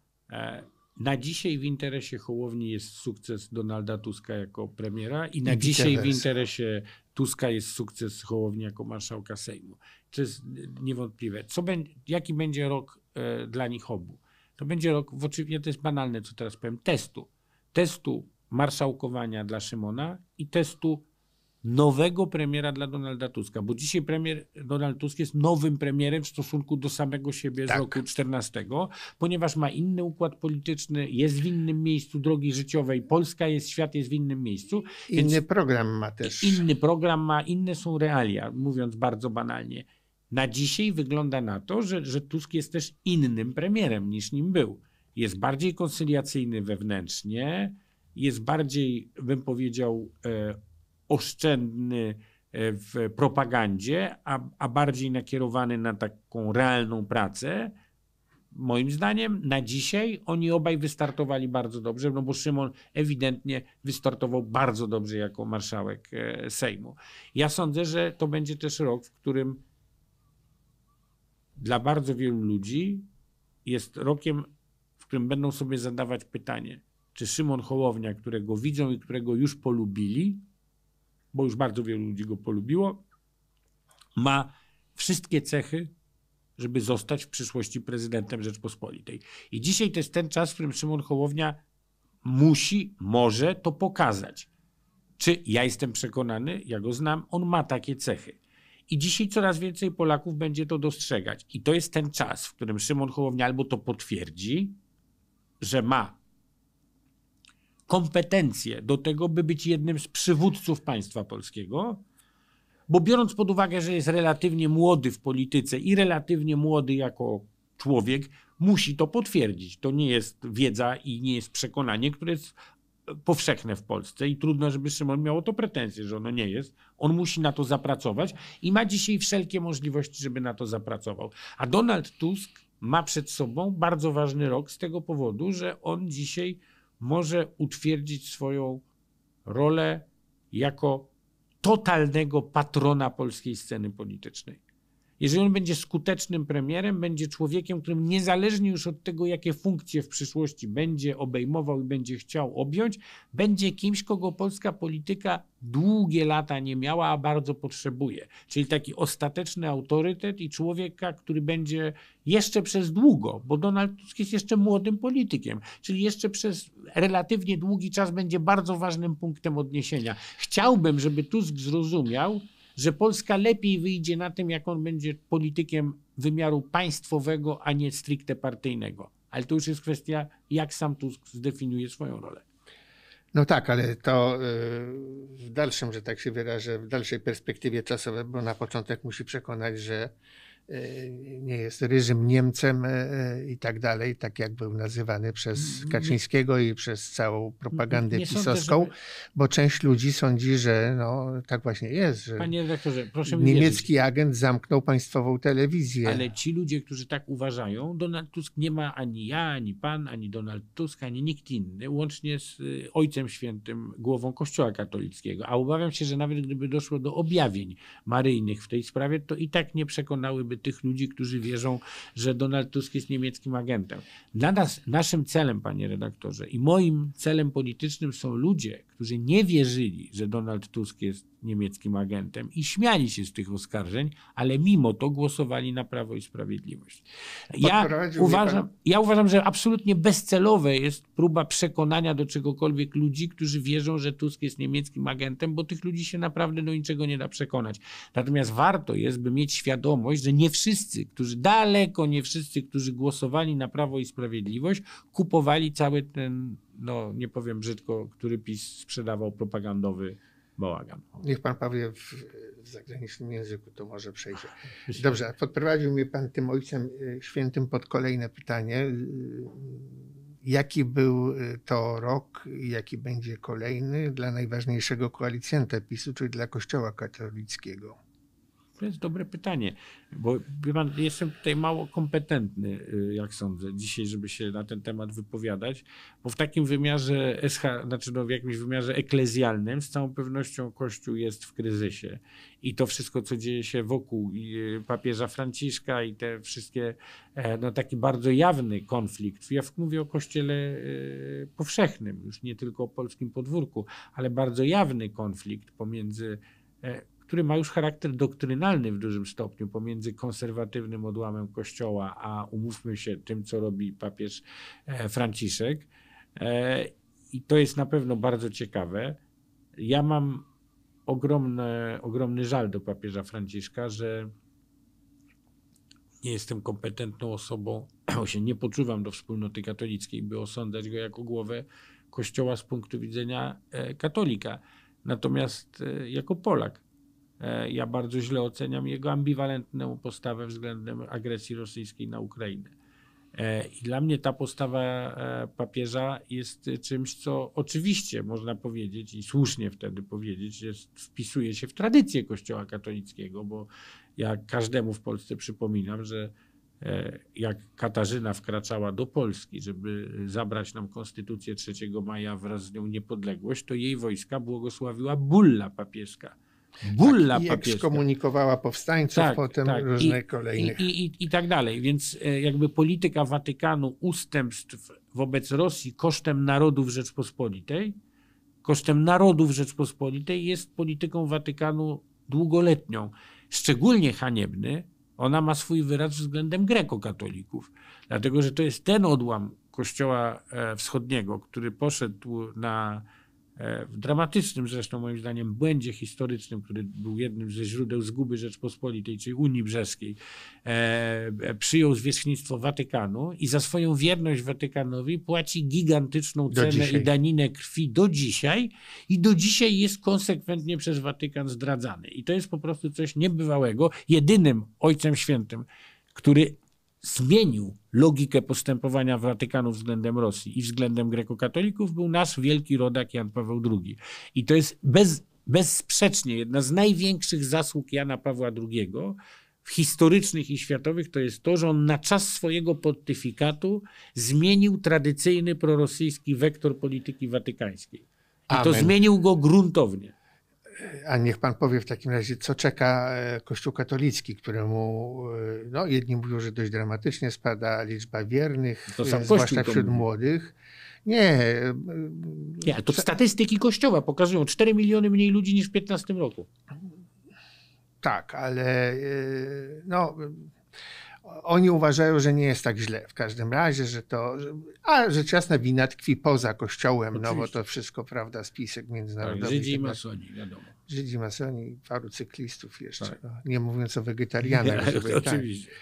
Na dzisiaj w interesie Hołowni jest sukces Donalda Tuska jako premiera i na I dzisiaj w interesie Tuska jest sukces Hołowni jako marszałka Sejmu. To jest niewątpliwe. Co będzie, jaki będzie rok e, dla nich obu? To będzie rok, oczywiście to jest banalne, co teraz powiem, testu. Testu marszałkowania dla Szymona i testu nowego premiera dla Donalda Tuska, bo dzisiaj premier Donald Tusk jest nowym premierem w stosunku do samego siebie tak. z roku 14, ponieważ ma inny układ polityczny, jest w innym miejscu drogi życiowej, Polska jest, świat jest w innym miejscu. Inny program ma też. Inny program ma, inne są realia, mówiąc bardzo banalnie. Na dzisiaj wygląda na to, że, że Tusk jest też innym premierem niż nim był. Jest bardziej koncyliacyjny wewnętrznie, jest bardziej, bym powiedział, e, oszczędny e, w propagandzie, a, a bardziej nakierowany na taką realną pracę. Moim zdaniem na dzisiaj oni obaj wystartowali bardzo dobrze, no bo Szymon ewidentnie wystartował bardzo dobrze jako marszałek e, Sejmu. Ja sądzę, że to będzie też rok, w którym dla bardzo wielu ludzi jest rokiem, w którym będą sobie zadawać pytanie, czy Szymon Hołownia, którego widzą i którego już polubili, bo już bardzo wielu ludzi go polubiło, ma wszystkie cechy, żeby zostać w przyszłości prezydentem Rzeczpospolitej. I dzisiaj to jest ten czas, w którym Szymon Hołownia musi, może to pokazać. Czy ja jestem przekonany, ja go znam, on ma takie cechy. I dzisiaj coraz więcej Polaków będzie to dostrzegać. I to jest ten czas, w którym Szymon Hołownia albo to potwierdzi, że ma kompetencje do tego, by być jednym z przywódców państwa polskiego, bo biorąc pod uwagę, że jest relatywnie młody w polityce i relatywnie młody jako człowiek, musi to potwierdzić. To nie jest wiedza i nie jest przekonanie, które jest powszechne w Polsce i trudno, żeby Szymon miał o to pretensje, że ono nie jest. On musi na to zapracować i ma dzisiaj wszelkie możliwości, żeby na to zapracował. A Donald Tusk ma przed sobą bardzo ważny rok z tego powodu, że on dzisiaj może utwierdzić swoją rolę jako totalnego patrona polskiej sceny politycznej. Jeżeli on będzie skutecznym premierem, będzie człowiekiem, którym niezależnie już od tego, jakie funkcje w przyszłości będzie obejmował i będzie chciał objąć, będzie kimś, kogo polska polityka długie lata nie miała, a bardzo potrzebuje. Czyli taki ostateczny autorytet i człowieka, który będzie jeszcze przez długo, bo Donald Tusk jest jeszcze młodym politykiem, czyli jeszcze przez relatywnie długi czas będzie bardzo ważnym punktem odniesienia. Chciałbym, żeby Tusk zrozumiał, że Polska lepiej wyjdzie na tym, jak on będzie politykiem wymiaru państwowego, a nie stricte partyjnego. Ale to już jest kwestia, jak sam Tusk zdefiniuje swoją rolę. No tak, ale to y, w dalszym, że tak się wyrażę, w dalszej perspektywie czasowej, bo na początek musi przekonać, że Y, nie jest ryżym Niemcem y, y, i tak dalej, tak jak był nazywany przez mm, Kaczyńskiego i przez całą propagandę nie pisowską, żeby... bo część ludzi sądzi, że no, tak właśnie jest, że Panie redaktorze, proszę niemiecki agent zamknął państwową telewizję. Ale ci ludzie, którzy tak uważają, Donald Tusk nie ma ani ja, ani pan, ani Donald Tusk, ani nikt inny, łącznie z Ojcem Świętym, głową Kościoła Katolickiego, a obawiam się, że nawet gdyby doszło do objawień maryjnych w tej sprawie, to i tak nie przekonałyby tych ludzi, którzy wierzą, że Donald Tusk jest niemieckim agentem. Dla nas, naszym celem, panie redaktorze, i moim celem politycznym są ludzie, którzy nie wierzyli, że Donald Tusk jest niemieckim agentem i śmiali się z tych oskarżeń, ale mimo to głosowali na Prawo i Sprawiedliwość. Ja uważam, ja uważam, że absolutnie bezcelowe jest próba przekonania do czegokolwiek ludzi, którzy wierzą, że Tusk jest niemieckim agentem, bo tych ludzi się naprawdę do niczego nie da przekonać. Natomiast warto jest, by mieć świadomość, że nie wszyscy, którzy daleko nie wszyscy, którzy głosowali na Prawo i Sprawiedliwość, kupowali cały ten no nie powiem brzydko, który PiS sprzedawał propagandowy bałagan. Niech pan powie w, w zagranicznym języku, to może przejdzie. Dobrze, a podprowadził mnie pan tym Ojcem y, Świętym pod kolejne pytanie. Y, jaki był y, to rok, jaki będzie kolejny dla najważniejszego koalicjanta PiSu, czyli dla Kościoła katolickiego? To jest dobre pytanie, bo jestem tutaj mało kompetentny, y, jak sądzę, dzisiaj, żeby się na ten temat wypowiadać, bo w takim wymiarze, SH, znaczy no w jakimś wymiarze eklezjalnym, z całą pewnością Kościół jest w kryzysie i to wszystko, co dzieje się wokół y, papieża Franciszka i te wszystkie, e, no taki bardzo jawny konflikt. Ja mówię o Kościele y, powszechnym, już nie tylko o polskim podwórku, ale bardzo jawny konflikt pomiędzy e, który ma już charakter doktrynalny w dużym stopniu pomiędzy konserwatywnym odłamem Kościoła, a umówmy się tym, co robi papież e, Franciszek. E, I to jest na pewno bardzo ciekawe. Ja mam ogromne, ogromny żal do papieża Franciszka, że nie jestem kompetentną osobą, się nie poczuwam do wspólnoty katolickiej, by osądzać go jako głowę kościoła z punktu widzenia e, katolika. Natomiast jako Polak E, ja bardzo źle oceniam jego ambiwalentną postawę względem agresji rosyjskiej na Ukrainę. E, I dla mnie ta postawa e, papieża jest czymś, co oczywiście można powiedzieć i słusznie wtedy powiedzieć, że wpisuje się w tradycję Kościoła katolickiego, bo ja każdemu w Polsce przypominam, że jak Katarzyna wkraczała do Polski, żeby zabrać nam konstytucję 3 maja wraz z nią niepodległość, to jej wojska błogosławiła bulla papieska bulla tak, i papieska. ekskomunikowała powstańców, tak, potem tak. różnych kolejnych. I, i, I tak dalej. Więc e, jakby polityka Watykanu ustępstw wobec Rosji kosztem narodów Rzeczpospolitej, kosztem narodów Rzeczpospolitej jest polityką Watykanu długoletnią. Szczególnie haniebny, ona ma swój wyraz względem grekokatolików, dlatego że to jest ten odłam Kościoła e, Wschodniego, który poszedł na E, w dramatycznym zresztą moim zdaniem błędzie historycznym, który był jednym ze źródeł zguby Rzeczpospolitej, czyli Unii Brzeskiej, e, e, przyjął zwierzchnictwo Watykanu i za swoją wierność Watykanowi płaci gigantyczną cenę i daninę krwi do dzisiaj i do dzisiaj jest konsekwentnie przez Watykan zdradzany. I to jest po prostu coś niebywałego. Jedynym Ojcem Świętym, który zmienił logikę postępowania Watykanu względem Rosji i względem grekokatolików, był nasz wielki rodak Jan Paweł II. I to jest bez, bezsprzecznie jedna z największych zasług Jana Pawła II, historycznych i światowych, to jest to, że on na czas swojego pontyfikatu zmienił tradycyjny prorosyjski wektor polityki watykańskiej. I Amen. to zmienił go gruntownie. A niech pan powie w takim razie, co czeka e, Kościół katolicki, któremu e, no, jedni mówią, że dość dramatycznie spada liczba wiernych, e, zwłaszcza wśród młodych. Nie. Nie, to statystyki Kościoła pokazują 4 miliony mniej ludzi niż w 2015 roku. Tak, ale no oni uważają, że nie jest tak źle w każdym razie, że to. a rzecz jasna, wina tkwi poza kościołem, Oczywiście. no bo to wszystko, prawda, spisek międzynarodowy. Tak, tak Żydzi i masoni, wiadomo. Żydzi, masoni, paru cyklistów jeszcze. Tak. No, nie mówiąc o wegetarianach. Nie, żeby, tak. oczywiście. Tak.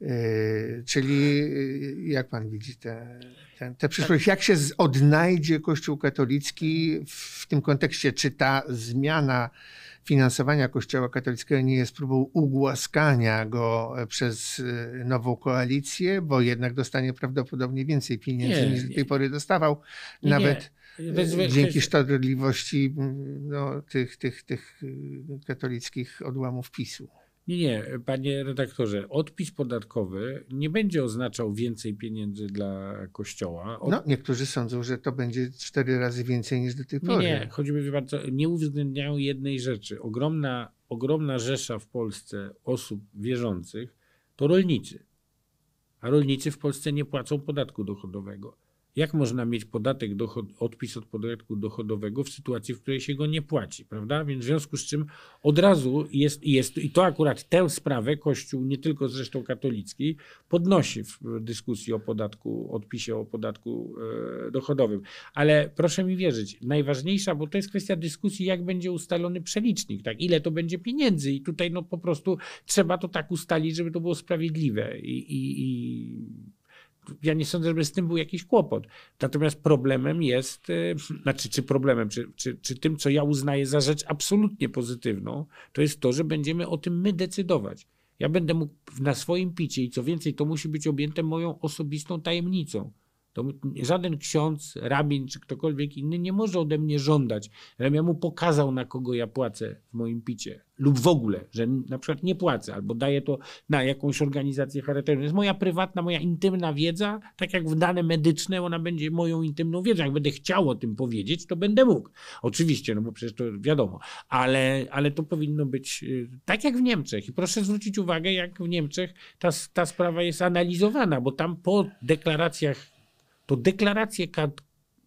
Yy, czyli y, jak pan widzi tę te, te, te, przyszłość? Tak. Jak się odnajdzie Kościół katolicki w tym kontekście? Czy ta zmiana finansowania Kościoła katolickiego nie jest próbą ugłaskania go e, przez e, nową koalicję, bo jednak dostanie prawdopodobnie więcej pieniędzy nie, niż do tej pory dostawał. Nawet nie, bez, e, dzięki szkodliwości mm, no, tych, tych, tych katolickich odłamów PiSu. Nie, nie, panie redaktorze, odpis podatkowy nie będzie oznaczał więcej pieniędzy dla kościoła. Od... No, niektórzy sądzą, że to będzie cztery razy więcej niż do tej pory. Nie, nie, choćby nie uwzględniają jednej rzeczy. Ogromna, ogromna rzesza w Polsce osób wierzących to rolnicy. A rolnicy w Polsce nie płacą podatku dochodowego. Jak można mieć podatek, dochod, odpis od podatku dochodowego w sytuacji, w której się go nie płaci, prawda? Więc w związku z czym od razu jest, jest i to akurat tę sprawę Kościół, nie tylko zresztą katolicki, podnosi w dyskusji o podatku, odpisie o podatku e, dochodowym. Ale proszę mi wierzyć, najważniejsza, bo to jest kwestia dyskusji, jak będzie ustalony przelicznik, tak? Ile to będzie pieniędzy i tutaj no po prostu trzeba to tak ustalić, żeby to było sprawiedliwe i, i, i ja nie sądzę, żeby z tym był jakiś kłopot. Natomiast problemem jest, y, znaczy, czy problemem, czy, czy, czy tym, co ja uznaję za rzecz absolutnie pozytywną, to jest to, że będziemy o tym my decydować. Ja będę mógł na swoim picie i co więcej, to musi być objęte moją osobistą tajemnicą. To żaden ksiądz, rabin czy ktokolwiek inny nie może ode mnie żądać, żebym ja mu pokazał, na kogo ja płacę w moim picie, lub w ogóle, że na przykład nie płacę, albo daję to na jakąś organizację charytatywną. To jest moja prywatna, moja intymna wiedza, tak jak w dane medyczne, ona będzie moją intymną wiedzą. Jak będę chciał o tym powiedzieć, to będę mógł. Oczywiście, no bo przecież to wiadomo, ale, ale to powinno być y, tak jak w Niemczech. I proszę zwrócić uwagę, jak w Niemczech ta, ta sprawa jest analizowana, bo tam po deklaracjach to deklaracje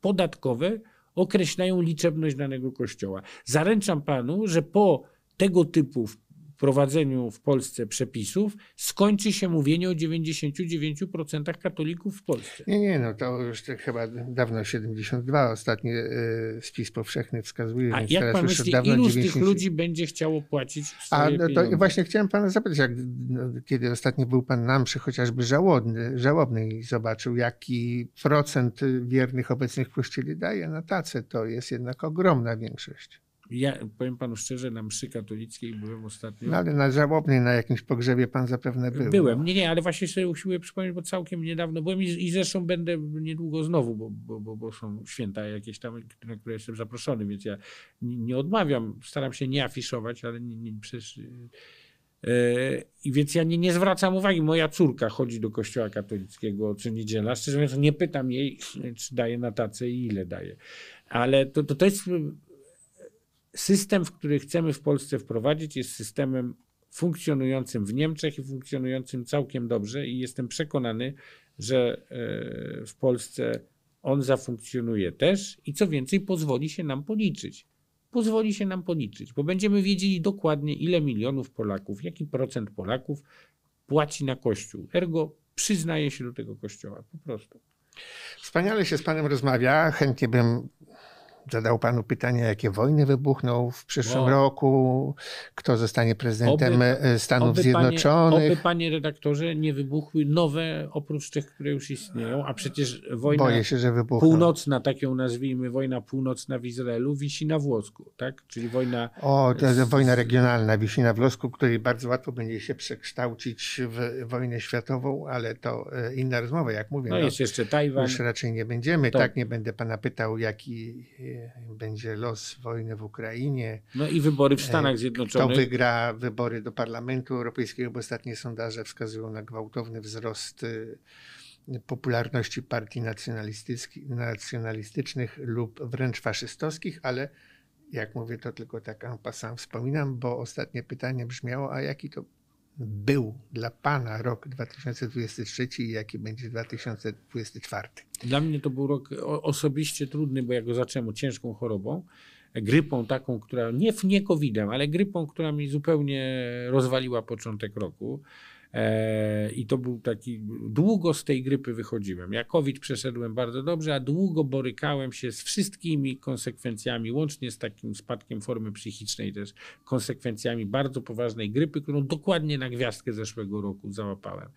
podatkowe określają liczebność danego kościoła. Zaręczam panu, że po tego typu wprowadzeniu w Polsce przepisów skończy się mówienie o 99% katolików w Polsce. Nie, nie, no to już to tak chyba dawno 72, ostatni y, spis powszechny wskazuje. A jak teraz pan już myśli, dawno ilu z tych ludzi będzie chciało płacić swoje A no to pieniądze? właśnie chciałem pana zapytać, jak, no, kiedy ostatnio był pan na mszy chociażby żałobny, żałobny i zobaczył, jaki procent wiernych obecnych w kościele daje na no tacę, to jest jednak ogromna większość. Ja powiem panu szczerze, na mszy katolickiej byłem ostatnio. No ale na żałobnej, na jakimś pogrzebie pan zapewne był. Byłem, nie, nie, ale właśnie sobie usiłuję przypomnieć, bo całkiem niedawno byłem i, i zresztą będę niedługo znowu, bo, bo, bo, bo, są święta jakieś tam, na które jestem zaproszony, więc ja nie, odmawiam, staram się nie afiszować, ale nie, nie przecież... E, I więc ja nie, nie zwracam uwagi. Moja córka chodzi do kościoła katolickiego co niedziela. Szczerze mówiąc, nie pytam jej, czy daje na tacę i ile daje. Ale to, to, to jest system, który chcemy w Polsce wprowadzić, jest systemem funkcjonującym w Niemczech i funkcjonującym całkiem dobrze, i jestem przekonany, że e, w Polsce on zafunkcjonuje też i co więcej, pozwoli się nam policzyć. Pozwoli się nam policzyć, bo będziemy wiedzieli dokładnie, ile milionów Polaków, jaki procent Polaków płaci na Kościół. Ergo przyznaje się do tego Kościoła po prostu. Wspaniale się z Panem rozmawia. Chętnie bym Zadał panu pytanie, jakie wojny wybuchną w przyszłym wow. No. roku, kto zostanie prezydentem oby, e, Stanów oby Zjednoczonych. Panie, oby, panie redaktorze, nie wybuchły nowe, oprócz tych, które już istnieją, a przecież wojna się, północna, tak ją nazwijmy, wojna północna w Izraelu wisi na włosku, tak? Czyli wojna... O, to jest wojna regionalna wisi na włosku, której bardzo łatwo będzie się przekształcić w wojnę światową, ale to e, inna rozmowa, jak mówię. No, no jest jeszcze Tajwan. Już raczej nie będziemy, to... tak? Nie będę pana pytał, jaki e, będzie los wojny w Ukrainie. No i wybory w e, Stanach Zjednoczonych. Kto wygra wybory do Parlamentu Europejskiego, bo ostatnie sondaże wskazują na gwałtowny wzrost y, popularności partii nacjonalistycznych lub wręcz faszystowskich, ale jak mówię, to tylko tak en passant wspominam, bo ostatnie pytanie brzmiało, a jaki to był dla Pana rok 2023 i jaki będzie 2024? Dla mnie to był rok osobiście trudny, bo ja go zacząłem ciężką chorobą, grypą taką, która, nie, nie COVID-em, ale grypą, która mi zupełnie rozwaliła początek roku. E, I to był taki, długo z tej grypy wychodziłem. Ja COVID przeszedłem bardzo dobrze, a długo borykałem się z wszystkimi konsekwencjami, łącznie z takim spadkiem formy psychicznej też, konsekwencjami bardzo poważnej grypy, którą dokładnie na gwiazdkę zeszłego roku załapałem.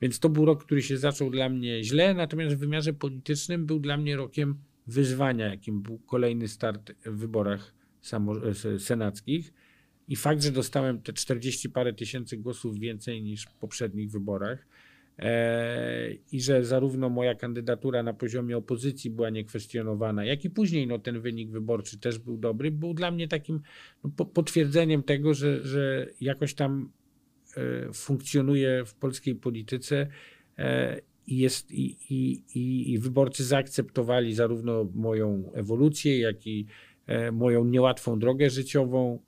Więc to był rok, który się zaczął dla mnie źle, natomiast w wymiarze politycznym był dla mnie rokiem wyzwania, jakim był kolejny start w wyborach e, senackich i fakt, że dostałem te 40 parę tysięcy głosów więcej niż w poprzednich wyborach e, i że zarówno moja kandydatura na poziomie opozycji była niekwestionowana, jak i później no, ten wynik wyborczy też był dobry, był dla mnie takim no, po, potwierdzeniem tego, że, że jakoś tam e, funkcjonuje w polskiej polityce. E, jest, i, i, i, wyborcy zaakceptowali zarówno moją ewolucję, jak i e, moją niełatwą drogę życiową,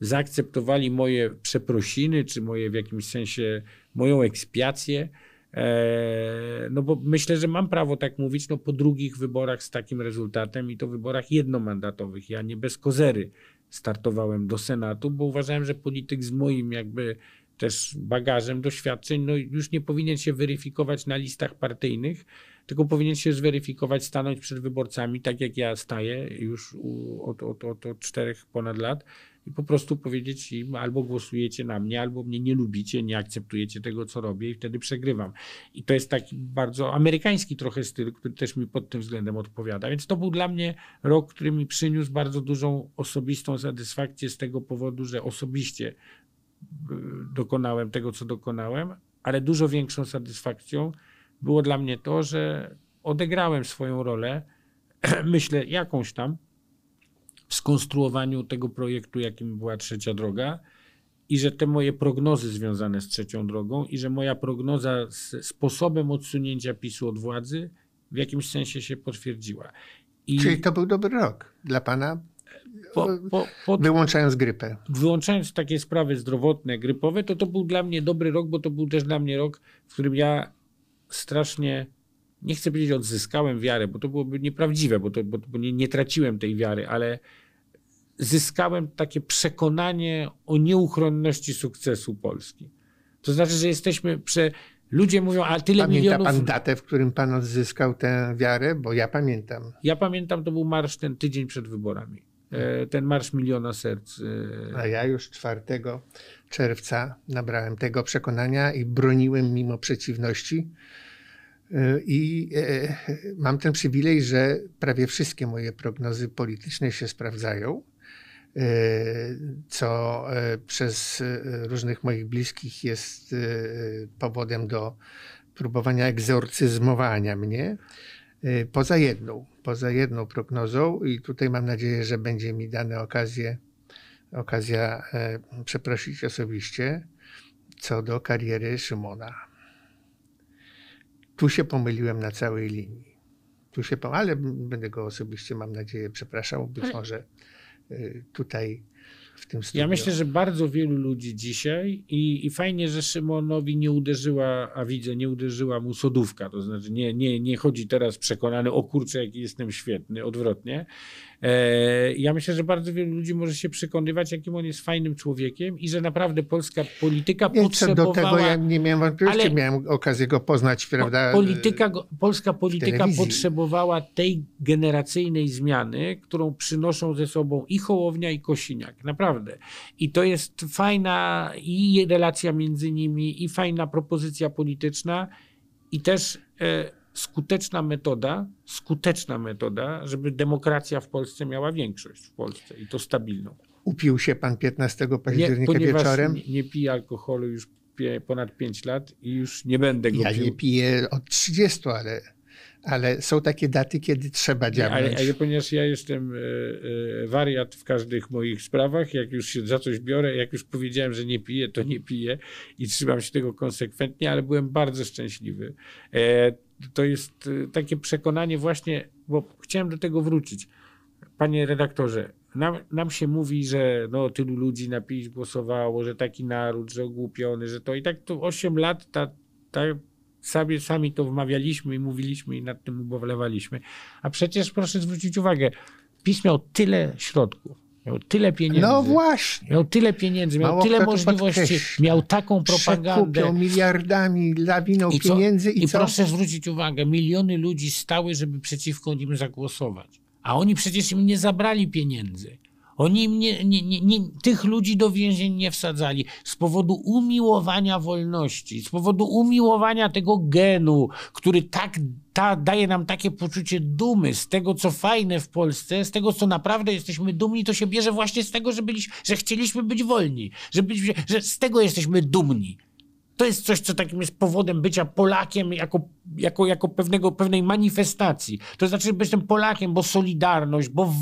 zaakceptowali moje przeprosiny, czy moje w jakimś sensie moją ekspiację. E, no bo myślę, że mam prawo tak mówić no po drugich wyborach z takim rezultatem i to wyborach jednomandatowych. Ja nie bez kozery startowałem do Senatu, bo uważałem, że polityk z moim jakby też bagażem doświadczeń no już nie powinien się weryfikować na listach partyjnych, tylko powinien się zweryfikować, stanąć przed wyborcami, tak jak ja staję już od, od, od, od czterech ponad lat i po prostu powiedzieć im albo głosujecie na mnie, albo mnie nie lubicie, nie akceptujecie tego, co robię i wtedy przegrywam. I to jest taki bardzo amerykański trochę styl, który też mi pod tym względem odpowiada. Więc to był dla mnie rok, który mi przyniósł bardzo dużą osobistą satysfakcję z tego powodu, że osobiście y, dokonałem tego, co dokonałem, ale dużo większą satysfakcją było dla mnie to, że odegrałem swoją rolę, myślę, jakąś tam, w skonstruowaniu tego projektu, jakim była trzecia droga. I że te moje prognozy związane z trzecią drogą, i że moja prognoza z sposobem odsunięcia PiSu od władzy w jakimś sensie się potwierdziła. I Czyli to był dobry rok dla pana po, po, po, wyłączając grypę. Wyłączając takie sprawy zdrowotne, grypowe, to to był dla mnie dobry rok, bo to był też dla mnie rok, w którym ja strasznie, nie chcę powiedzieć odzyskałem wiarę, bo to byłoby nieprawdziwe, bo, to, bo, bo nie, nie traciłem tej wiary, ale zyskałem takie przekonanie o nieuchronności sukcesu Polski. To znaczy, że jesteśmy prze... Ludzie mówią, a tyle Pamięta milionów... Pamięta pan datę, w którym pan odzyskał tę wiarę? Bo ja pamiętam. Ja pamiętam, to był marsz ten tydzień przed wyborami. E, ten marsz miliona serc. E. A ja już 4 czerwca nabrałem tego przekonania i broniłem mimo przeciwności. E, I mam ten przywilej, że prawie wszystkie moje prognozy polityczne się sprawdzają. Y, co y, przez y, różnych moich bliskich jest powodem do próbowania egzorcyzmowania mnie. Poza jedną, poza jedną prognozą, i tutaj mam nadzieję, że będzie mi dana okazję, okazja e, przeprosić osobiście, co do kariery Szymona. Tu się pomyliłem na całej linii. Tu się, ale będę go osobiście, mam nadzieję, przepraszał. Być ale... może Y, tutaj w tym studiu. Ja myślę, że bardzo wielu ludzi dzisiaj i, i fajnie, że Szymonowi nie uderzyła, a widzę, nie uderzyła mu sodówka, to znaczy nie, nie, nie chodzi teraz przekonany, o kurczę, jaki jestem świetny, odwrotnie, E, ja myślę, że bardzo wielu ludzi może się przekonywać, jakim on jest fajnym człowiekiem i że naprawdę polska polityka nie, potrzebowała... do tego ja nie miałem wątpliwości, ale... miałem okazję go poznać, prawda? Polityka, polska polityka potrzebowała tej generacyjnej zmiany, którą przynoszą ze sobą i Hołownia, i Kosiniak. Naprawdę. I to jest fajna i relacja między nimi, i fajna propozycja polityczna, i też... E, skuteczna metoda, skuteczna metoda, żeby demokracja w Polsce miała większość w Polsce i to stabilną. Upił się pan 15 października nie, wieczorem? Nie, nie piję alkoholu już ponad 5 lat i już nie będę go ja pił. Ja nie piję od 30, ale, ale są takie daty, kiedy trzeba działać. Ale, ale, ponieważ ja jestem e, e, wariat w każdych moich sprawach, jak już się za coś biorę, jak już powiedziałem, że nie piję, to nie piję i trzymam się tego konsekwentnie, ale byłem bardzo szczęśliwy. E, to jest y, takie przekonanie właśnie, bo chciałem do tego wrócić. Panie redaktorze, nam, nam się mówi, że no, tylu ludzi na PiS głosowało, że taki naród, że ogłupiony, że to i tak to 8 lat ta, ta, sami, sami to wmawialiśmy i mówiliśmy i nad tym ubolewaliśmy. A przecież proszę zwrócić uwagę, PiS miał tyle środków, Miał tyle pieniędzy. No właśnie. Miał tyle pieniędzy, miał Mało tyle możliwości, podkreśla. miał taką propagandę. Przekupią miliardami, lawiną I co, pieniędzy i, i co? proszę zwrócić uwagę, miliony ludzi stały, żeby przeciwko nim zagłosować. A oni przecież im nie zabrali pieniędzy. Oni nie, nie, nie, tych ludzi do więzień nie wsadzali z powodu umiłowania wolności, z powodu umiłowania tego genu, który tak ta, daje nam takie poczucie dumy z tego, co fajne w Polsce, z tego, co naprawdę jesteśmy dumni, to się bierze właśnie z tego, że, że chcieliśmy być wolni, że, byliśmy, że z tego jesteśmy dumni to jest coś, co takim jest powodem bycia Polakiem jako, jako, jako pewnego, pewnej manifestacji. To znaczy, że jestem Polakiem, bo solidarność, bo,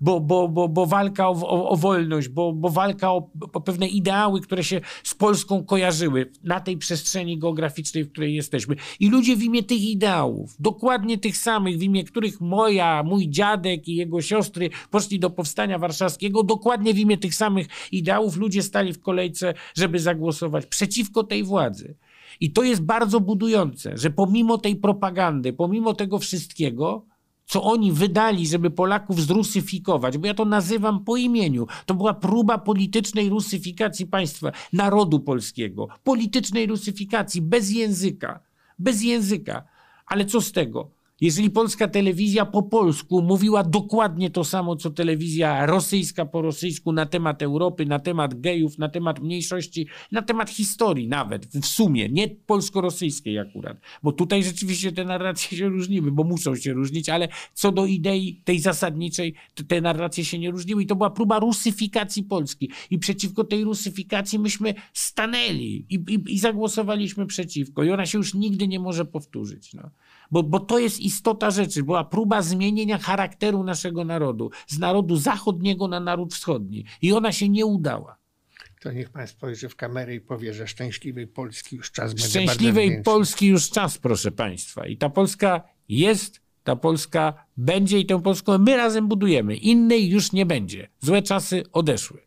bo, bo, bo, bo walka o, o, o wolność, bo, bo walka o, o, pewne ideały, które się z Polską kojarzyły na tej przestrzeni geograficznej, w której jesteśmy. I ludzie w imię tych ideałów, dokładnie tych samych, w imię których moja, mój dziadek i jego siostry poszli do powstania warszawskiego, dokładnie w imię tych samych ideałów ludzie stali w kolejce, żeby zagłosować przeciwko tej władzy władzy. I to jest bardzo budujące, że pomimo tej propagandy, pomimo tego wszystkiego, co oni wydali, żeby Polaków zrusyfikować, bo ja to nazywam po imieniu. To była próba politycznej rusyfikacji państwa, narodu polskiego, politycznej rusyfikacji bez języka, bez języka. Ale co z tego? Jeżeli polska telewizja po polsku mówiła dokładnie to samo, co telewizja rosyjska po rosyjsku na temat Europy, na temat gejów, na temat mniejszości, na temat historii nawet, w sumie, nie polsko-rosyjskiej akurat, bo tutaj rzeczywiście te narracje się różniły, bo muszą się różnić, ale co do idei tej zasadniczej, te narracje się nie różniły i to była próba rusyfikacji Polski. I przeciwko tej rusyfikacji myśmy stanęli i, i, i zagłosowaliśmy przeciwko i ona się już nigdy nie może powtórzyć. No. Bo, bo to jest istota rzeczy. Była próba zmienienia charakteru naszego narodu z narodu zachodniego na naród wschodni. I ona się nie udała. To niech pan spojrzy w kamerę i powie, że szczęśliwej Polski już czas będzie. Szczęśliwej Polski już czas, proszę państwa. I ta Polska jest, ta Polska będzie i tę Polską my razem budujemy. Innej już nie będzie. Złe czasy odeszły.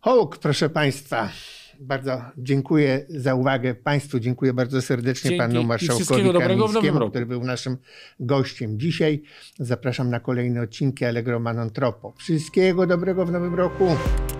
Hołk, proszę państwa. Bardzo dziękuję za uwagę Państwu. Dziękuję bardzo serdecznie Dzięki panu marszałkowi Kamińskiemu, który był naszym gościem dzisiaj. Zapraszam na kolejne odcinki Allegro Manon Tropo. Wszystkiego dobrego w nowym roku.